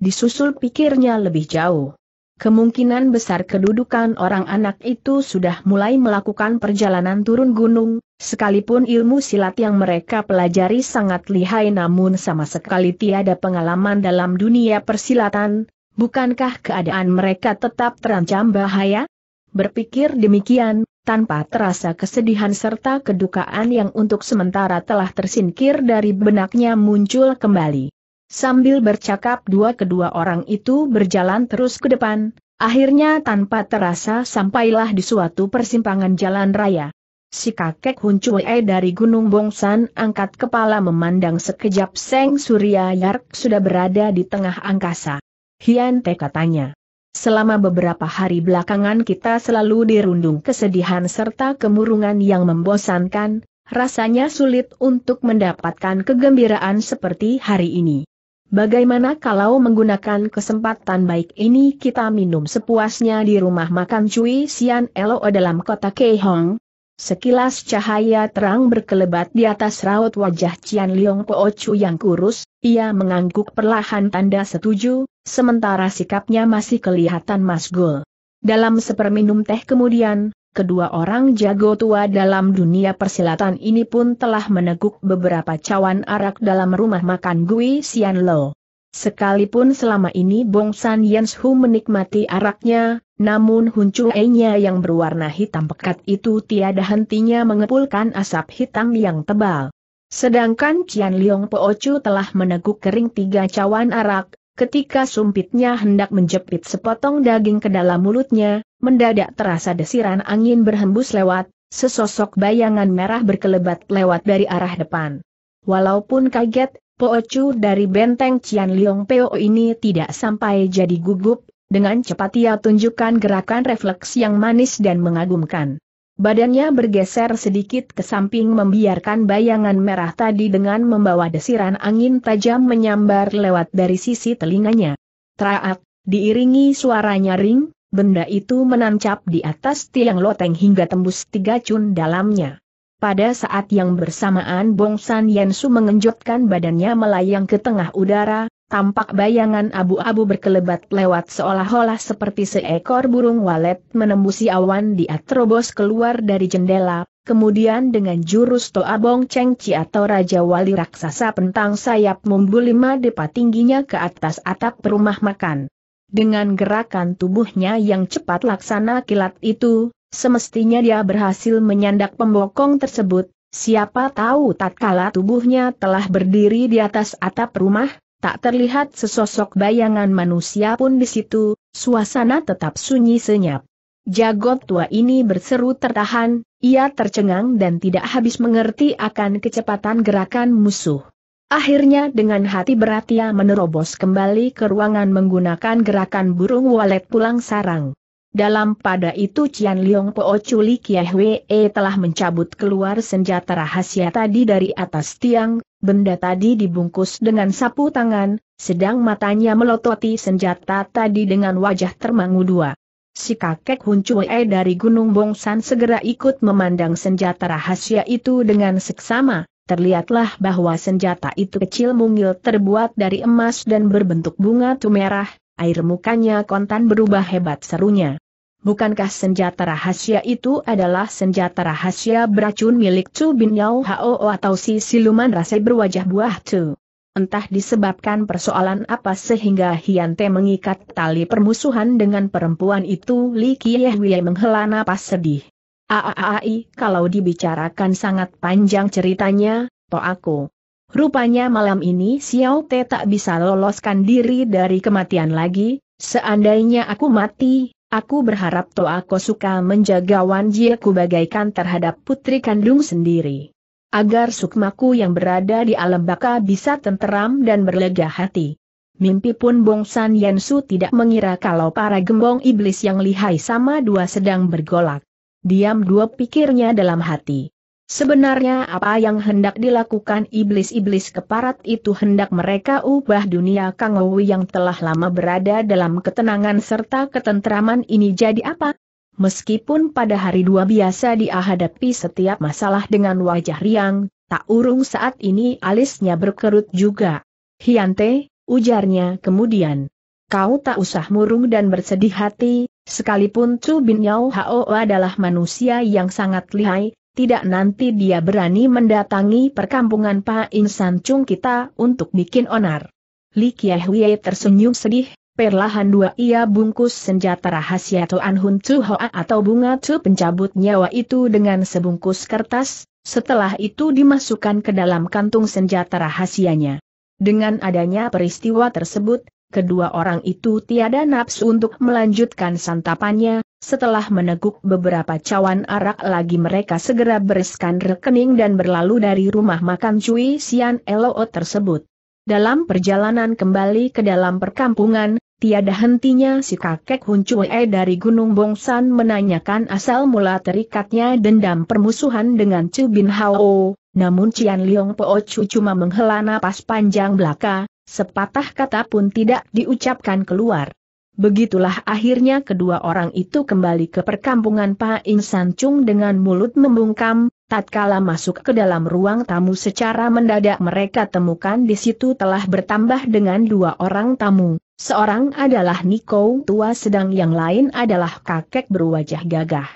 disusul pikirnya lebih jauh. Kemungkinan besar kedudukan orang anak itu sudah mulai melakukan perjalanan turun gunung, sekalipun ilmu silat yang mereka pelajari sangat lihai namun sama sekali tiada pengalaman dalam dunia persilatan, bukankah keadaan mereka tetap terancam bahaya? Berpikir demikian, tanpa terasa kesedihan serta kedukaan yang untuk sementara telah tersingkir dari benaknya muncul kembali. Sambil bercakap dua kedua orang itu berjalan terus ke depan, akhirnya tanpa terasa sampailah di suatu persimpangan jalan raya. Si kakek Huncue dari Gunung Bongsan angkat kepala memandang sekejap Seng Surya Yark sudah berada di tengah angkasa. Hian Te katanya. Selama beberapa hari belakangan kita selalu dirundung kesedihan serta kemurungan yang membosankan, rasanya sulit untuk mendapatkan kegembiraan seperti hari ini. Bagaimana kalau menggunakan kesempatan baik ini kita minum sepuasnya di rumah makan Cui Sian Elo dalam kota Keihong? Sekilas cahaya terang berkelebat di atas raut wajah Cian Liong Po Chu yang kurus, ia mengangguk perlahan tanda setuju, sementara sikapnya masih kelihatan masgul. Dalam seperminum teh kemudian, kedua orang jago tua dalam dunia persilatan ini pun telah meneguk beberapa cawan arak dalam rumah makan Gui Xian Lo. Sekalipun selama ini Bong San Yanshu menikmati araknya, namun huncuenya yang berwarna hitam pekat itu tiada hentinya mengepulkan asap hitam yang tebal. Sedangkan Qian Liong Ocu telah meneguk kering tiga cawan arak, Ketika sumpitnya hendak menjepit sepotong daging ke dalam mulutnya, mendadak terasa desiran angin berhembus lewat, sesosok bayangan merah berkelebat lewat dari arah depan. Walaupun kaget, Poocu dari benteng Cian Liong Po ini tidak sampai jadi gugup, dengan cepat ia tunjukkan gerakan refleks yang manis dan mengagumkan. Badannya bergeser sedikit ke samping membiarkan bayangan merah tadi dengan membawa desiran angin tajam menyambar lewat dari sisi telinganya. Traak, diiringi suaranya ring, benda itu menancap di atas tiang loteng hingga tembus tiga cun dalamnya. Pada saat yang bersamaan Bong San Su mengenjotkan badannya melayang ke tengah udara, tampak bayangan abu-abu berkelebat lewat seolah-olah seperti seekor burung walet menembusi awan di atrobos keluar dari jendela, kemudian dengan jurus Toa Bong Cheng Chi atau Raja Wali Raksasa pentang sayap membuli lima depa tingginya ke atas atap rumah makan. Dengan gerakan tubuhnya yang cepat laksana kilat itu, semestinya dia berhasil menyandak pembokong tersebut, siapa tahu tatkala tubuhnya telah berdiri di atas atap rumah, tak terlihat sesosok bayangan manusia pun di situ, suasana tetap sunyi senyap. Jagot tua ini berseru tertahan, ia tercengang dan tidak habis mengerti akan kecepatan gerakan musuh. Akhirnya dengan hati berat ia menerobos kembali ke ruangan menggunakan gerakan burung walet pulang sarang. Dalam pada itu Cian Liong Po Chuli Kiehwe e telah mencabut keluar senjata rahasia tadi dari atas tiang, benda tadi dibungkus dengan sapu tangan, sedang matanya melototi senjata tadi dengan wajah termangu dua. Si kakek Hun Chue dari Gunung Bongsan segera ikut memandang senjata rahasia itu dengan seksama, terlihatlah bahwa senjata itu kecil mungil terbuat dari emas dan berbentuk bunga tumerah air mukanya kontan berubah hebat serunya. Bukankah senjata rahasia itu adalah senjata rahasia beracun milik Chu Bin Yao Hao atau si siluman rasa berwajah buah Chu? Entah disebabkan persoalan apa sehingga Hyante mengikat tali permusuhan dengan perempuan itu Li Kieh menghela napas sedih. Aaai, kalau dibicarakan sangat panjang ceritanya, to aku. Rupanya malam ini Xiao Te tak bisa loloskan diri dari kematian lagi, seandainya aku mati, aku berharap ko suka menjaga Wan ku bagaikan terhadap putri kandung sendiri. Agar sukmaku yang berada di alam baka bisa tenteram dan berlega hati. Mimpi pun Bongsan Yansu tidak mengira kalau para gembong iblis yang lihai sama dua sedang bergolak. Diam dua pikirnya dalam hati. Sebenarnya apa yang hendak dilakukan iblis-iblis keparat itu hendak mereka ubah dunia Kangowi yang telah lama berada dalam ketenangan serta ketentraman ini jadi apa? Meskipun pada hari dua biasa dihadapi setiap masalah dengan wajah riang, tak urung saat ini alisnya berkerut juga. Hiante, ujarnya kemudian. Kau tak usah murung dan bersedih hati, sekalipun Chu Bin Yao Hao adalah manusia yang sangat lihai, tidak nanti dia berani mendatangi perkampungan Pak Insan Chung kita untuk bikin onar. Li Kiehwie tersenyum sedih, perlahan dua ia bungkus senjata rahasia tuan Hun Tzu Hoa atau bunga Tzu pencabut nyawa itu dengan sebungkus kertas, setelah itu dimasukkan ke dalam kantung senjata rahasianya. Dengan adanya peristiwa tersebut, kedua orang itu tiada nafsu untuk melanjutkan santapannya, setelah meneguk beberapa cawan arak lagi mereka segera bereskan rekening dan berlalu dari rumah makan Cui Sian Elo tersebut. Dalam perjalanan kembali ke dalam perkampungan, tiada hentinya si kakek Hun Cui dari Gunung Bongsan menanyakan asal mula terikatnya dendam permusuhan dengan Chu Bin Hao, namun Cian Liong Po Chu cuma menghela napas panjang belaka, sepatah kata pun tidak diucapkan keluar. Begitulah akhirnya kedua orang itu kembali ke perkampungan Pak Insan Chung dengan mulut membungkam, tatkala masuk ke dalam ruang tamu secara mendadak mereka temukan di situ telah bertambah dengan dua orang tamu. Seorang adalah Niko tua sedang yang lain adalah kakek berwajah gagah.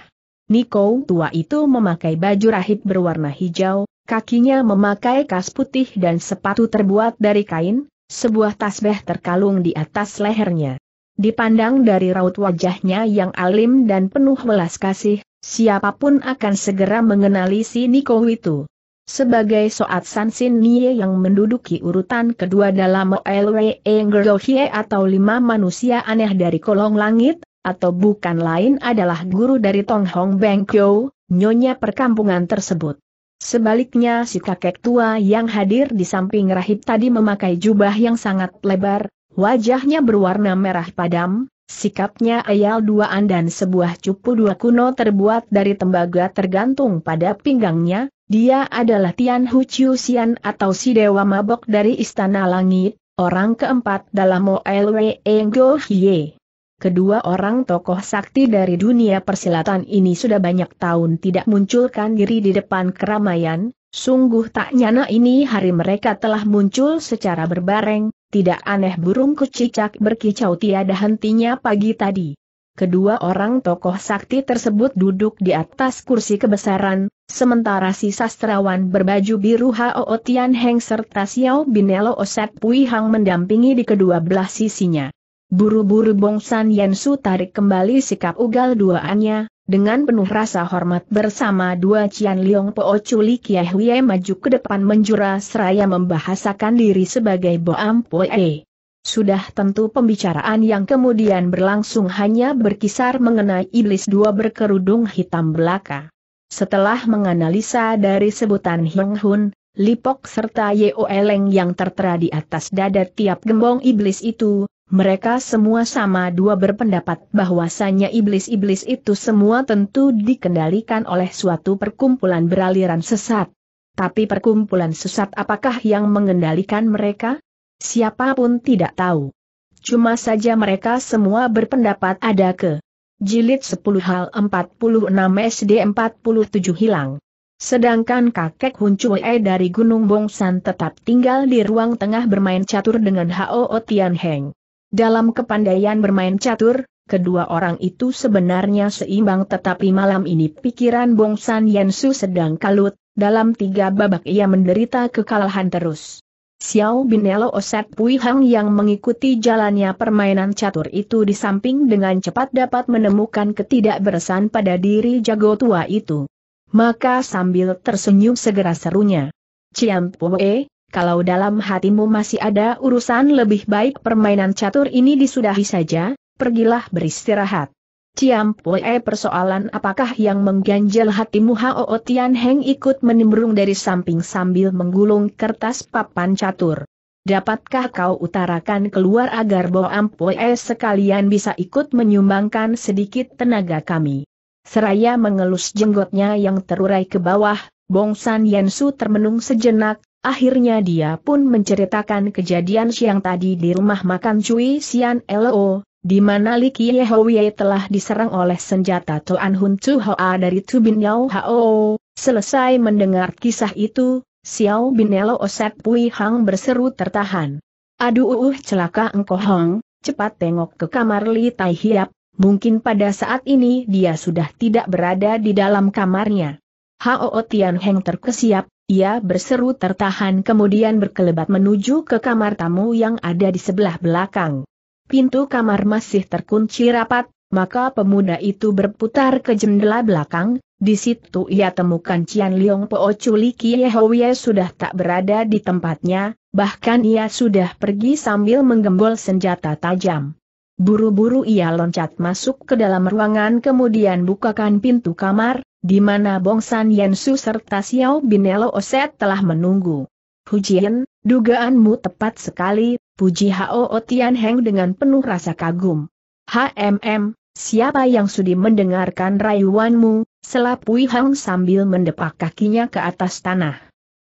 Niko tua itu memakai baju rahib berwarna hijau, kakinya memakai kas putih dan sepatu terbuat dari kain, sebuah tasbeh terkalung di atas lehernya. Dipandang dari raut wajahnya yang alim dan penuh belas kasih, siapapun akan segera mengenali si Niko itu. Sebagai Soat Sansin Nie yang menduduki urutan kedua dalam LWE Ngerdohie atau lima manusia aneh dari kolong langit, atau bukan lain adalah guru dari Tong Hong Beng Kyo, nyonya perkampungan tersebut. Sebaliknya si kakek tua yang hadir di samping rahib tadi memakai jubah yang sangat lebar, Wajahnya berwarna merah padam, sikapnya ayal duaan dan sebuah cupu dua kuno terbuat dari tembaga tergantung pada pinggangnya, dia adalah Tian Hu Chiu Xian atau si Dewa Mabok dari Istana Langit, orang keempat dalam Moelwe Enggo Hie. Kedua orang tokoh sakti dari dunia persilatan ini sudah banyak tahun tidak munculkan diri di depan keramaian, Sungguh tak nyana ini hari mereka telah muncul secara berbareng, tidak aneh burung kecicak berkicau tiada hentinya pagi tadi. Kedua orang tokoh sakti tersebut duduk di atas kursi kebesaran, sementara si sastrawan berbaju biru Hao Tian Heng serta Xiao Binelo Oset Pui Hang mendampingi di kedua belah sisinya. Buru-buru Bong San Yen Su tarik kembali sikap ugal duaannya, dengan penuh rasa hormat bersama dua Cian Liong Po Chuli Kieh Hwie maju ke depan menjura seraya membahasakan diri sebagai Boam E. Sudah tentu pembicaraan yang kemudian berlangsung hanya berkisar mengenai iblis dua berkerudung hitam belaka. Setelah menganalisa dari sebutan Hyung Hun, Lipok serta Yeo Eleng yang tertera di atas dada tiap gembong iblis itu, mereka semua sama dua berpendapat bahwasanya iblis-iblis itu semua tentu dikendalikan oleh suatu perkumpulan beraliran sesat. Tapi perkumpulan sesat apakah yang mengendalikan mereka? Siapapun tidak tahu. Cuma saja mereka semua berpendapat ada ke Jilid 10 hal 46 SD 47 hilang. Sedangkan kakek Hun Chue dari Gunung Bongsan tetap tinggal di ruang tengah bermain catur dengan Hao Tian Heng. Dalam kepandaian bermain catur, kedua orang itu sebenarnya seimbang tetapi malam ini pikiran Bong San Yen Su sedang kalut, dalam tiga babak ia menderita kekalahan terus. Xiao Binelo Oset Pui Hang yang mengikuti jalannya permainan catur itu di samping dengan cepat dapat menemukan ketidakberesan pada diri jago tua itu. Maka sambil tersenyum segera serunya. Ciam Poe, kalau dalam hatimu masih ada urusan lebih baik permainan catur ini disudahi saja, pergilah beristirahat. Ciam Pue persoalan apakah yang mengganjal hatimu Hao Tian Heng ikut menimbrung dari samping sambil menggulung kertas papan catur. Dapatkah kau utarakan keluar agar Bo Ampue sekalian bisa ikut menyumbangkan sedikit tenaga kami? Seraya mengelus jenggotnya yang terurai ke bawah, Bong San Su termenung sejenak, Akhirnya dia pun menceritakan kejadian siang tadi di rumah makan Cui Sian Lo, di mana Li Yehowie telah diserang oleh senjata Toan Hun Chu Hoa dari Tu Bin Yao Hao. Selesai mendengar kisah itu, Xiao Bin Lo Oset Pui Hang berseru tertahan. Aduh uh, celaka engkau Hong, cepat tengok ke kamar Li Tai Hiap, mungkin pada saat ini dia sudah tidak berada di dalam kamarnya. Hao Tian Heng terkesiap, ia berseru tertahan kemudian berkelebat menuju ke kamar tamu yang ada di sebelah belakang. Pintu kamar masih terkunci rapat, maka pemuda itu berputar ke jendela belakang, di situ ia temukan Cian Liong Po Chuli Kie sudah tak berada di tempatnya, bahkan ia sudah pergi sambil menggembol senjata tajam. Buru-buru ia loncat masuk ke dalam ruangan kemudian bukakan pintu kamar, di mana Bong Bongsan Su serta Xiao Binelo Oset telah menunggu. Hu Jian, dugaanmu tepat sekali, puji Hao O Tian Heng dengan penuh rasa kagum. HMM, siapa yang sudi mendengarkan rayuanmu, selapui Hang sambil mendepak kakinya ke atas tanah.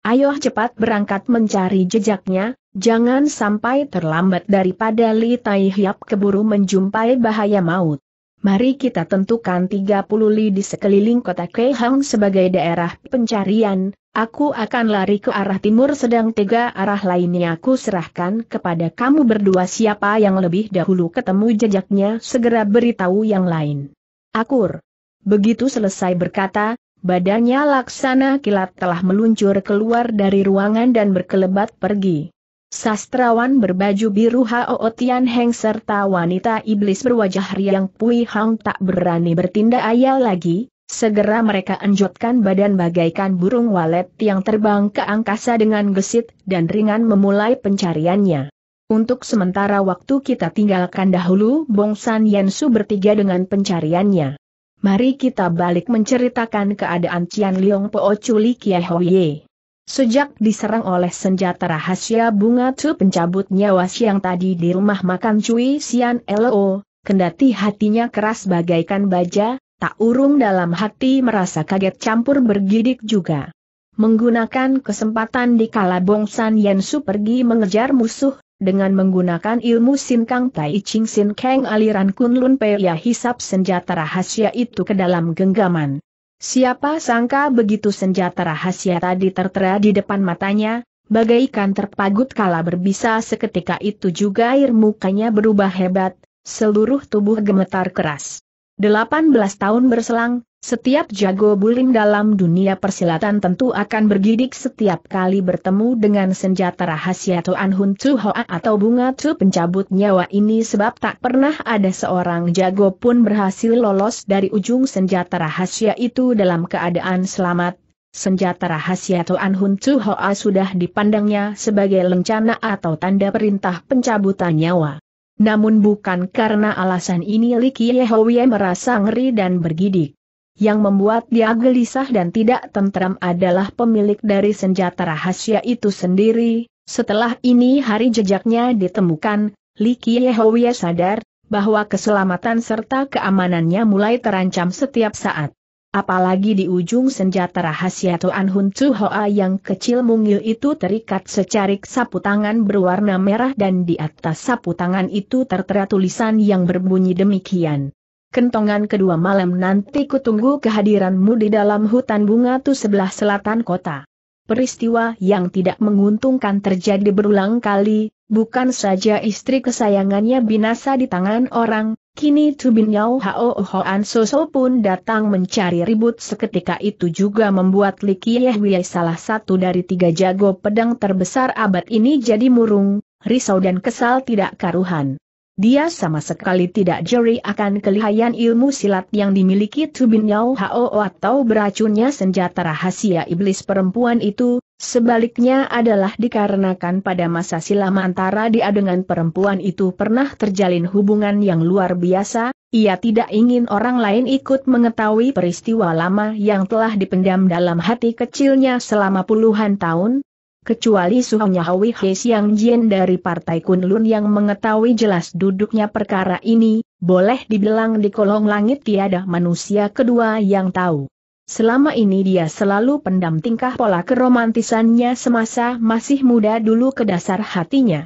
Ayo cepat berangkat mencari jejaknya, Jangan sampai terlambat daripada Li Tai Hiap keburu menjumpai bahaya maut. Mari kita tentukan 30 li di sekeliling kota Kehang sebagai daerah pencarian, aku akan lari ke arah timur sedang tiga arah lainnya aku serahkan kepada kamu berdua siapa yang lebih dahulu ketemu jejaknya segera beritahu yang lain. Akur. Begitu selesai berkata, badannya laksana kilat telah meluncur keluar dari ruangan dan berkelebat pergi. Sastrawan berbaju biru Hao Tian Heng serta wanita iblis berwajah riang Pui Hang tak berani bertindak ayal lagi, segera mereka enjotkan badan bagaikan burung walet yang terbang ke angkasa dengan gesit dan ringan memulai pencariannya. Untuk sementara waktu kita tinggalkan dahulu Bong Bongsan Yensu bertiga dengan pencariannya. Mari kita balik menceritakan keadaan Cian Liong Po Chuli Ho Ye. Sejak diserang oleh senjata rahasia bunga tu pencabut nyawa siang tadi di rumah makan Cui Sian Lo, kendati hatinya keras bagaikan baja, tak urung dalam hati merasa kaget campur bergidik juga. Menggunakan kesempatan di kala Yen Su pergi mengejar musuh, dengan menggunakan ilmu Sin Kang Tai Ching Sin Kang aliran Kunlun ya hisap senjata rahasia itu ke dalam genggaman. Siapa sangka begitu senjata rahasia tadi tertera di depan matanya, bagaikan terpagut kala berbisa seketika itu juga air mukanya berubah hebat, seluruh tubuh gemetar keras. 18 tahun berselang, setiap jago bulim dalam dunia persilatan tentu akan bergidik setiap kali bertemu dengan senjata rahasia Tuan Hun Tu Hoa atau bunga Tu pencabut nyawa ini sebab tak pernah ada seorang jago pun berhasil lolos dari ujung senjata rahasia itu dalam keadaan selamat. Senjata rahasia Tuan Hun Tu Hoa sudah dipandangnya sebagai lencana atau tanda perintah pencabutan nyawa. Namun bukan karena alasan ini Li Kiehowie merasa ngeri dan bergidik. Yang membuat dia gelisah dan tidak tentram adalah pemilik dari senjata rahasia itu sendiri. Setelah ini hari jejaknya ditemukan, Li Kiehowie sadar bahwa keselamatan serta keamanannya mulai terancam setiap saat. Apalagi di ujung senjata rahasia Tuan Hun Tzu Hoa yang kecil mungil itu terikat secarik sapu tangan berwarna merah dan di atas sapu tangan itu tertera tulisan yang berbunyi demikian. Kentongan kedua malam nanti kutunggu kehadiranmu di dalam hutan bunga tu sebelah selatan kota. Peristiwa yang tidak menguntungkan terjadi berulang kali, bukan saja istri kesayangannya binasa di tangan orang, kini Tu Bin Hao Hoan Soso pun datang mencari ribut seketika itu juga membuat Li Kiehui salah satu dari tiga jago pedang terbesar abad ini jadi murung, risau dan kesal tidak karuhan. Dia sama sekali tidak jeri akan kelihayan ilmu silat yang dimiliki Tubin Yao Hao atau beracunnya senjata rahasia iblis perempuan itu, sebaliknya adalah dikarenakan pada masa silam antara dia dengan perempuan itu pernah terjalin hubungan yang luar biasa, ia tidak ingin orang lain ikut mengetahui peristiwa lama yang telah dipendam dalam hati kecilnya selama puluhan tahun, kecuali suhunya Hui He Siang Jian dari Partai Kunlun yang mengetahui jelas duduknya perkara ini, boleh dibilang di kolong langit tiada manusia kedua yang tahu. Selama ini dia selalu pendam tingkah pola keromantisannya semasa masih muda dulu ke dasar hatinya.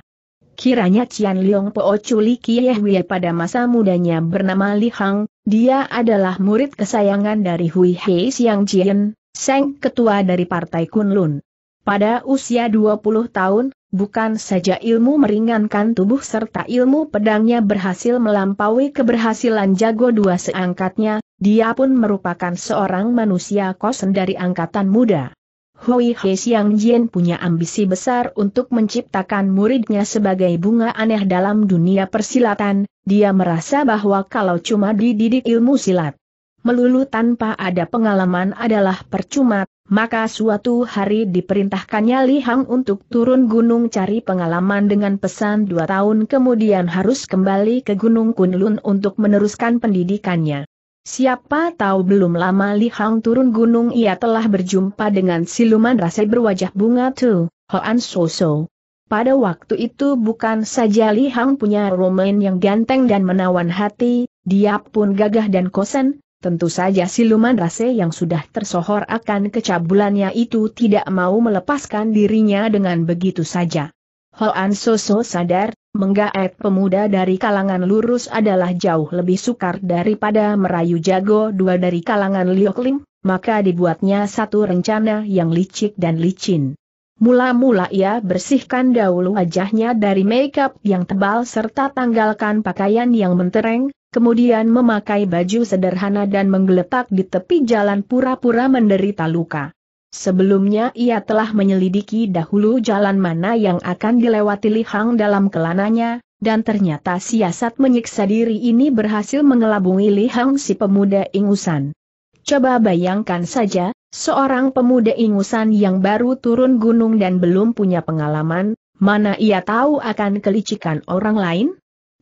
Kiranya Cian Liong Po Chuli Kiehwe pada masa mudanya bernama Li Hang, dia adalah murid kesayangan dari Hui He Siang Jian, Seng Ketua dari Partai Kunlun. Pada usia 20 tahun, bukan saja ilmu meringankan tubuh serta ilmu pedangnya berhasil melampaui keberhasilan jago dua seangkatnya, dia pun merupakan seorang manusia kosen dari angkatan muda. Hui He Xiang Jian punya ambisi besar untuk menciptakan muridnya sebagai bunga aneh dalam dunia persilatan, dia merasa bahwa kalau cuma dididik ilmu silat, melulu tanpa ada pengalaman adalah percuma, maka suatu hari diperintahkannya Li Hang untuk turun gunung cari pengalaman dengan pesan dua tahun kemudian harus kembali ke Gunung Kunlun untuk meneruskan pendidikannya. Siapa tahu belum lama Li Hang turun gunung ia telah berjumpa dengan siluman Rasa berwajah bunga Tu, Hoan Soso. Pada waktu itu bukan saja Li Hang punya romain yang ganteng dan menawan hati, dia pun gagah dan kosen, Tentu saja siluman rase yang sudah tersohor akan kecabulannya itu tidak mau melepaskan dirinya dengan begitu saja. Hoan Soso sadar, menggaet pemuda dari kalangan lurus adalah jauh lebih sukar daripada merayu jago dua dari kalangan Lioklim, maka dibuatnya satu rencana yang licik dan licin. Mula-mula ia bersihkan dahulu wajahnya dari makeup yang tebal serta tanggalkan pakaian yang mentereng, kemudian memakai baju sederhana dan menggeletak di tepi jalan pura-pura menderita luka. Sebelumnya ia telah menyelidiki dahulu jalan mana yang akan dilewati Li Hang dalam kelananya, dan ternyata siasat menyiksa diri ini berhasil mengelabui Li Hang si pemuda ingusan. Coba bayangkan saja, seorang pemuda ingusan yang baru turun gunung dan belum punya pengalaman, mana ia tahu akan kelicikan orang lain?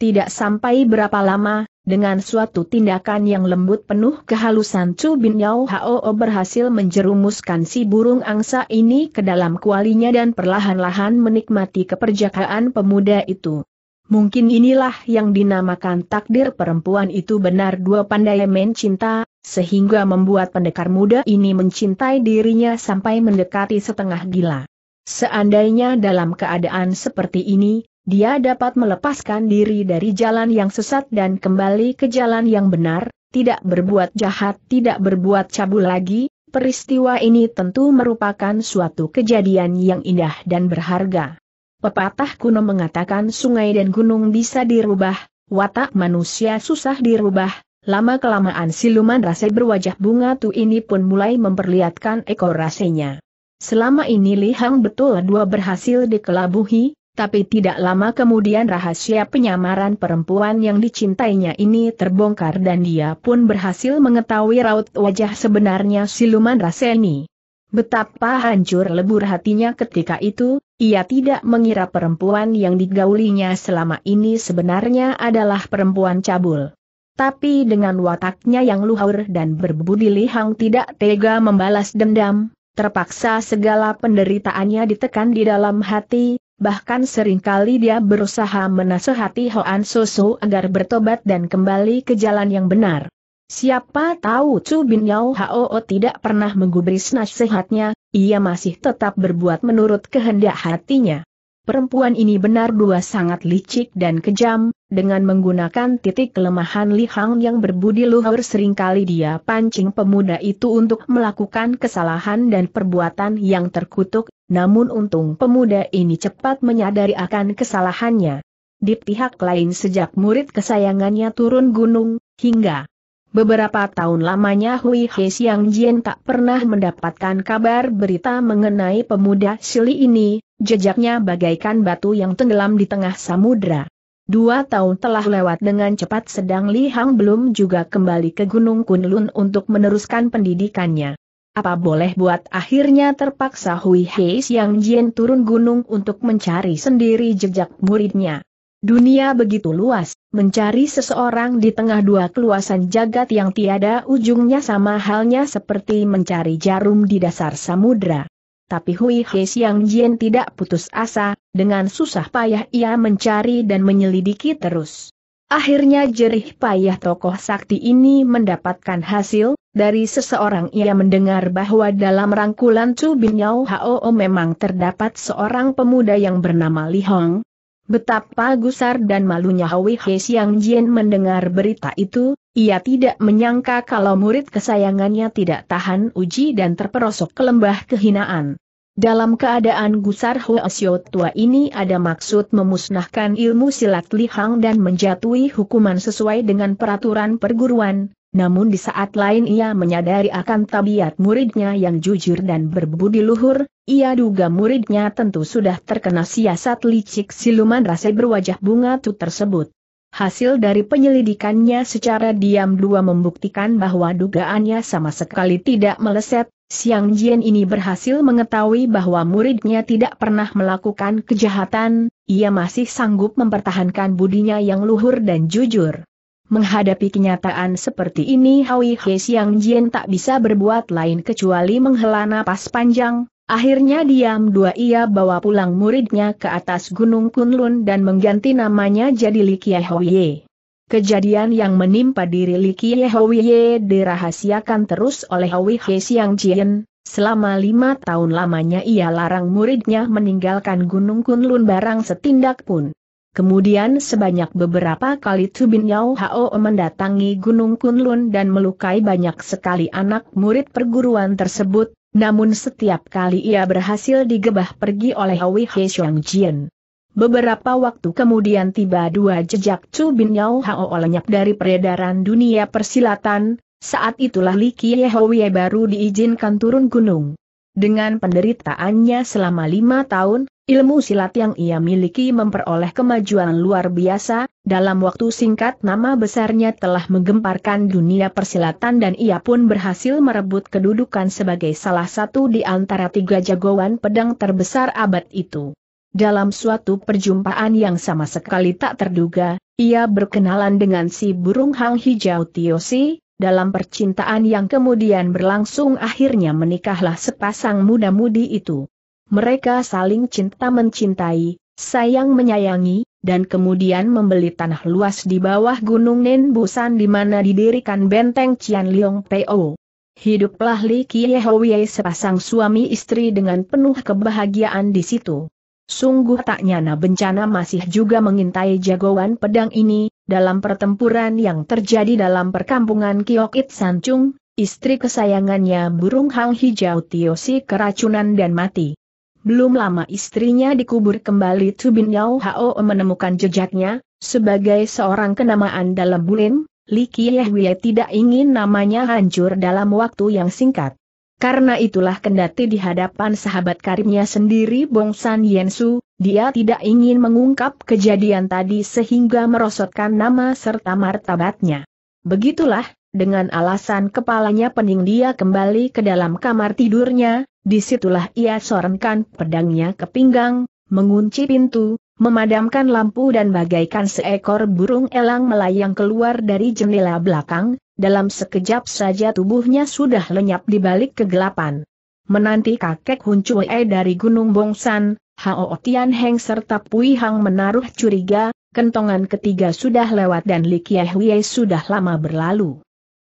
Tidak sampai berapa lama, dengan suatu tindakan yang lembut penuh kehalusan Chu Bin Yao Hao berhasil menjerumuskan si burung angsa ini ke dalam kualinya dan perlahan-lahan menikmati keperjakaan pemuda itu. Mungkin inilah yang dinamakan takdir perempuan itu benar dua pandai mencinta, sehingga membuat pendekar muda ini mencintai dirinya sampai mendekati setengah gila. Seandainya dalam keadaan seperti ini, dia dapat melepaskan diri dari jalan yang sesat dan kembali ke jalan yang benar, tidak berbuat jahat, tidak berbuat cabul lagi, peristiwa ini tentu merupakan suatu kejadian yang indah dan berharga. Pepatah kuno mengatakan sungai dan gunung bisa dirubah, watak manusia susah dirubah, lama-kelamaan siluman rasa berwajah bunga tu ini pun mulai memperlihatkan ekor rasenya. Selama ini Li Hang betul dua berhasil dikelabuhi, tapi tidak lama kemudian rahasia penyamaran perempuan yang dicintainya ini terbongkar dan dia pun berhasil mengetahui raut wajah sebenarnya siluman Raseni. Betapa hancur lebur hatinya ketika itu, ia tidak mengira perempuan yang digaulinya selama ini sebenarnya adalah perempuan cabul. Tapi dengan wataknya yang luhur dan berbudi lihang tidak tega membalas dendam, terpaksa segala penderitaannya ditekan di dalam hati, bahkan seringkali dia berusaha menasehati Hoan Soso agar bertobat dan kembali ke jalan yang benar. Siapa tahu Chu Bin Yao Hao tidak pernah menggubris nasihatnya, ia masih tetap berbuat menurut kehendak hatinya. Perempuan ini benar dua sangat licik dan kejam, dengan menggunakan titik kelemahan Li Hang yang berbudi luhur seringkali dia pancing pemuda itu untuk melakukan kesalahan dan perbuatan yang terkutuk, namun untung pemuda ini cepat menyadari akan kesalahannya. Di pihak lain sejak murid kesayangannya turun gunung, hingga beberapa tahun lamanya Hui He Xiang Jian tak pernah mendapatkan kabar berita mengenai pemuda Sili ini, jejaknya bagaikan batu yang tenggelam di tengah samudra. Dua tahun telah lewat dengan cepat sedang Li Hang belum juga kembali ke Gunung Kunlun untuk meneruskan pendidikannya. Apa boleh buat akhirnya terpaksa Hui Hei Siang Jian turun gunung untuk mencari sendiri jejak muridnya. Dunia begitu luas, mencari seseorang di tengah dua keluasan jagat yang tiada ujungnya sama halnya seperti mencari jarum di dasar samudra. Tapi Hui Hei Siang Jian tidak putus asa, dengan susah payah ia mencari dan menyelidiki terus. Akhirnya jerih payah tokoh sakti ini mendapatkan hasil, dari seseorang ia mendengar bahwa dalam rangkulan Chu Bin Yao Hao memang terdapat seorang pemuda yang bernama Li Hong. Betapa gusar dan malunya Hui He Xiang Jian mendengar berita itu, ia tidak menyangka kalau murid kesayangannya tidak tahan uji dan terperosok ke lembah kehinaan. Dalam keadaan gusar Hoesyo tua ini ada maksud memusnahkan ilmu silat lihang dan menjatuhi hukuman sesuai dengan peraturan perguruan, namun di saat lain ia menyadari akan tabiat muridnya yang jujur dan berbudi luhur, ia duga muridnya tentu sudah terkena siasat licik siluman rasa berwajah bunga tu tersebut. Hasil dari penyelidikannya secara diam dua membuktikan bahwa dugaannya sama sekali tidak meleset, Siang Jian ini berhasil mengetahui bahwa muridnya tidak pernah melakukan kejahatan, ia masih sanggup mempertahankan budinya yang luhur dan jujur. Menghadapi kenyataan seperti ini Hawi He Siang Jian tak bisa berbuat lain kecuali menghela napas panjang, Akhirnya diam dua ia bawa pulang muridnya ke atas Gunung Kunlun dan mengganti namanya jadi Li Kiehoye. Kejadian yang menimpa diri Li Kiehoye dirahasiakan terus oleh Hui He Siang Jian. Selama lima tahun lamanya ia larang muridnya meninggalkan Gunung Kunlun barang setindak pun. Kemudian sebanyak beberapa kali Tubin Yao Hao mendatangi Gunung Kunlun dan melukai banyak sekali anak murid perguruan tersebut, namun setiap kali ia berhasil digebah pergi oleh Hui He Xiong Jian. Beberapa waktu kemudian tiba dua jejak Chu Bin Yao Hao lenyap dari peredaran dunia persilatan, saat itulah Li Hui baru diizinkan turun gunung. Dengan penderitaannya selama lima tahun, ilmu silat yang ia miliki memperoleh kemajuan luar biasa, dalam waktu singkat nama besarnya telah menggemparkan dunia persilatan dan ia pun berhasil merebut kedudukan sebagai salah satu di antara tiga jagoan pedang terbesar abad itu. Dalam suatu perjumpaan yang sama sekali tak terduga, ia berkenalan dengan si burung hang hijau Tiosi, dalam percintaan yang kemudian berlangsung akhirnya menikahlah sepasang muda-mudi itu. Mereka saling cinta mencintai, sayang menyayangi, dan kemudian membeli tanah luas di bawah Gunung Nenbusan di mana didirikan benteng Cian Liong Po. Hiduplah Li Kiehowie sepasang suami istri dengan penuh kebahagiaan di situ. Sungguh tak nyana bencana masih juga mengintai jagoan pedang ini, dalam pertempuran yang terjadi dalam perkampungan Kyokit Sancung, istri kesayangannya burung hang hijau Tiosi keracunan dan mati. Belum lama istrinya dikubur kembali Tubin Yao Hao menemukan jejaknya, sebagai seorang kenamaan dalam bulim, Li Wei tidak ingin namanya hancur dalam waktu yang singkat. Karena itulah kendati di hadapan sahabat karibnya sendiri Bong San Yen Su, dia tidak ingin mengungkap kejadian tadi sehingga merosotkan nama serta martabatnya. Begitulah, dengan alasan kepalanya pening dia kembali ke dalam kamar tidurnya, disitulah ia sorenkan pedangnya ke pinggang, mengunci pintu, memadamkan lampu dan bagaikan seekor burung elang melayang keluar dari jendela belakang, dalam sekejap saja tubuhnya sudah lenyap di balik kegelapan. Menanti kakek Hun dari Gunung Bongsan, Hao Tian Heng serta Pui Hang menaruh curiga, kentongan ketiga sudah lewat dan Li Kie sudah lama berlalu.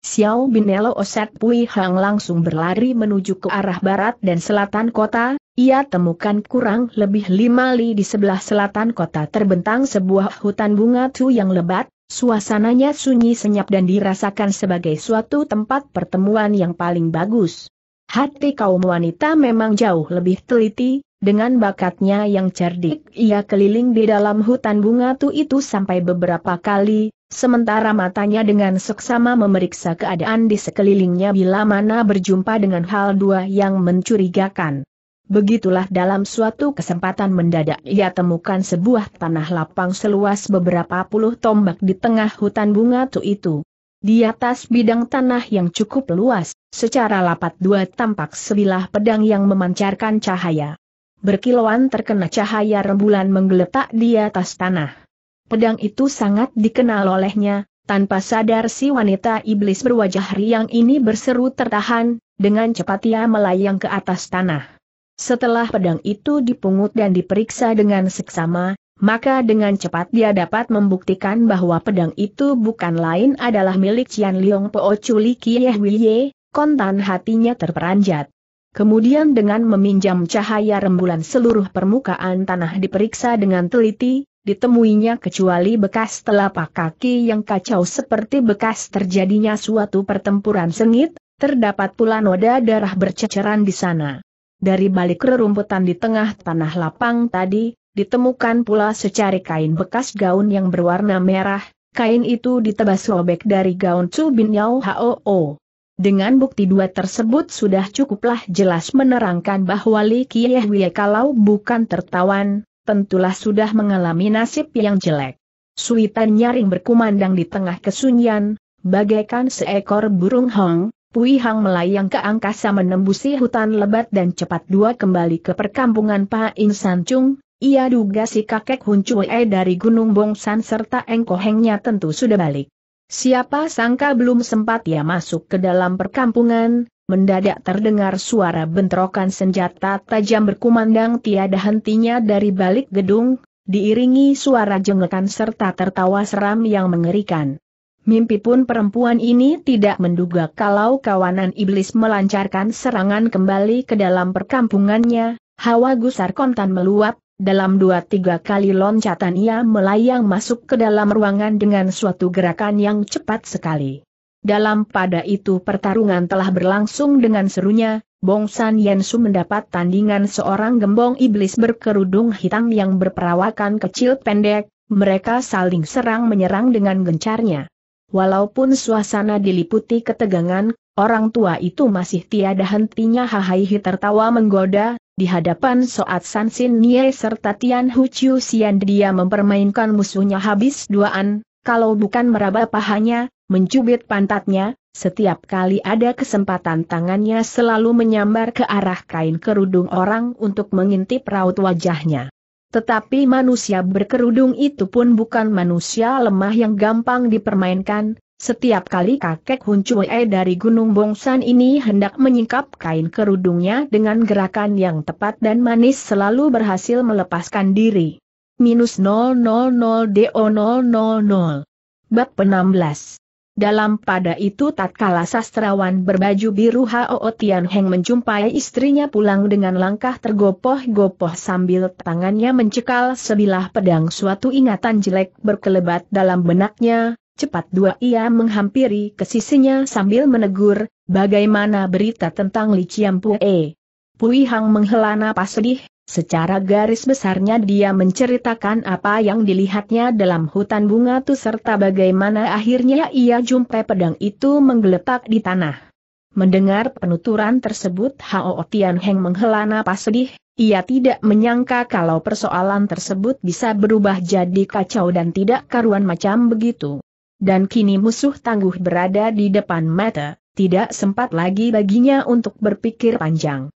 Xiao Binelo Oset Pui Hang langsung berlari menuju ke arah barat dan selatan kota, ia temukan kurang lebih lima li di sebelah selatan kota terbentang sebuah hutan bunga tu yang lebat, suasananya sunyi senyap dan dirasakan sebagai suatu tempat pertemuan yang paling bagus. Hati kaum wanita memang jauh lebih teliti, dengan bakatnya yang cerdik, ia keliling di dalam hutan bunga tu itu sampai beberapa kali, sementara matanya dengan seksama memeriksa keadaan di sekelilingnya bila mana berjumpa dengan hal dua yang mencurigakan. Begitulah dalam suatu kesempatan mendadak ia temukan sebuah tanah lapang seluas beberapa puluh tombak di tengah hutan bunga tu itu. Di atas bidang tanah yang cukup luas, secara lapat dua tampak sebilah pedang yang memancarkan cahaya berkilauan terkena cahaya rembulan menggeletak di atas tanah. Pedang itu sangat dikenal olehnya, tanpa sadar si wanita iblis berwajah riang ini berseru tertahan, dengan cepat ia melayang ke atas tanah. Setelah pedang itu dipungut dan diperiksa dengan seksama, maka dengan cepat dia dapat membuktikan bahwa pedang itu bukan lain adalah milik Cian Liong Po Chuli Kieh Kontan hatinya terperanjat. Kemudian dengan meminjam cahaya rembulan seluruh permukaan tanah diperiksa dengan teliti, ditemuinya kecuali bekas telapak kaki yang kacau seperti bekas terjadinya suatu pertempuran sengit, terdapat pula noda darah berceceran di sana. Dari balik rerumputan di tengah tanah lapang tadi, ditemukan pula secari kain bekas gaun yang berwarna merah, kain itu ditebas robek dari gaun Chu Bin Yao Hoo. Dengan bukti dua tersebut sudah cukuplah jelas menerangkan bahwa Li Kiehwie kalau bukan tertawan, tentulah sudah mengalami nasib yang jelek. Suitan nyaring berkumandang di tengah kesunyian, bagaikan seekor burung hong, Pui Hang melayang ke angkasa menembusi hutan lebat dan cepat dua kembali ke perkampungan Pak In Chung, ia duga si kakek Hun Chue dari Gunung Bongsan serta Hengnya tentu sudah balik. Siapa sangka belum sempat ia masuk ke dalam perkampungan, mendadak terdengar suara bentrokan senjata tajam berkumandang tiada hentinya dari balik gedung, diiringi suara jengekan serta tertawa seram yang mengerikan. Mimpi pun perempuan ini tidak menduga kalau kawanan iblis melancarkan serangan kembali ke dalam perkampungannya, hawa gusar kontan meluap, dalam dua-tiga kali loncatan ia melayang masuk ke dalam ruangan dengan suatu gerakan yang cepat sekali. Dalam pada itu pertarungan telah berlangsung dengan serunya, Bong Bongsan Yensu mendapat tandingan seorang gembong iblis berkerudung hitam yang berperawakan kecil pendek, mereka saling serang-menyerang dengan gencarnya. Walaupun suasana diliputi ketegangan, orang tua itu masih tiada hentinya hahaihi tertawa menggoda, di hadapan Soat San Sin Nye serta Tian Hu Chiu Xian dia mempermainkan musuhnya habis duaan, kalau bukan meraba pahanya, mencubit pantatnya, setiap kali ada kesempatan tangannya selalu menyambar ke arah kain kerudung orang untuk mengintip raut wajahnya. Tetapi manusia berkerudung itu pun bukan manusia lemah yang gampang dipermainkan, setiap kali kakek Hun Cue dari Gunung Bongsan ini hendak menyingkap kain kerudungnya dengan gerakan yang tepat dan manis selalu berhasil melepaskan diri. Minus 000 DO 000. Bab 16 dalam pada itu tatkala sastrawan berbaju biru Hao Tian Heng menjumpai istrinya pulang dengan langkah tergopoh-gopoh sambil tangannya mencekal sebilah pedang suatu ingatan jelek berkelebat dalam benaknya, Cepat dua ia menghampiri ke sisinya sambil menegur, bagaimana berita tentang Li Pue. Pui Hang menghela napas sedih, secara garis besarnya dia menceritakan apa yang dilihatnya dalam hutan bunga itu serta bagaimana akhirnya ia jumpai pedang itu menggeletak di tanah. Mendengar penuturan tersebut Hao Tian Heng menghela napas sedih, ia tidak menyangka kalau persoalan tersebut bisa berubah jadi kacau dan tidak karuan macam begitu dan kini musuh tangguh berada di depan mata, tidak sempat lagi baginya untuk berpikir panjang.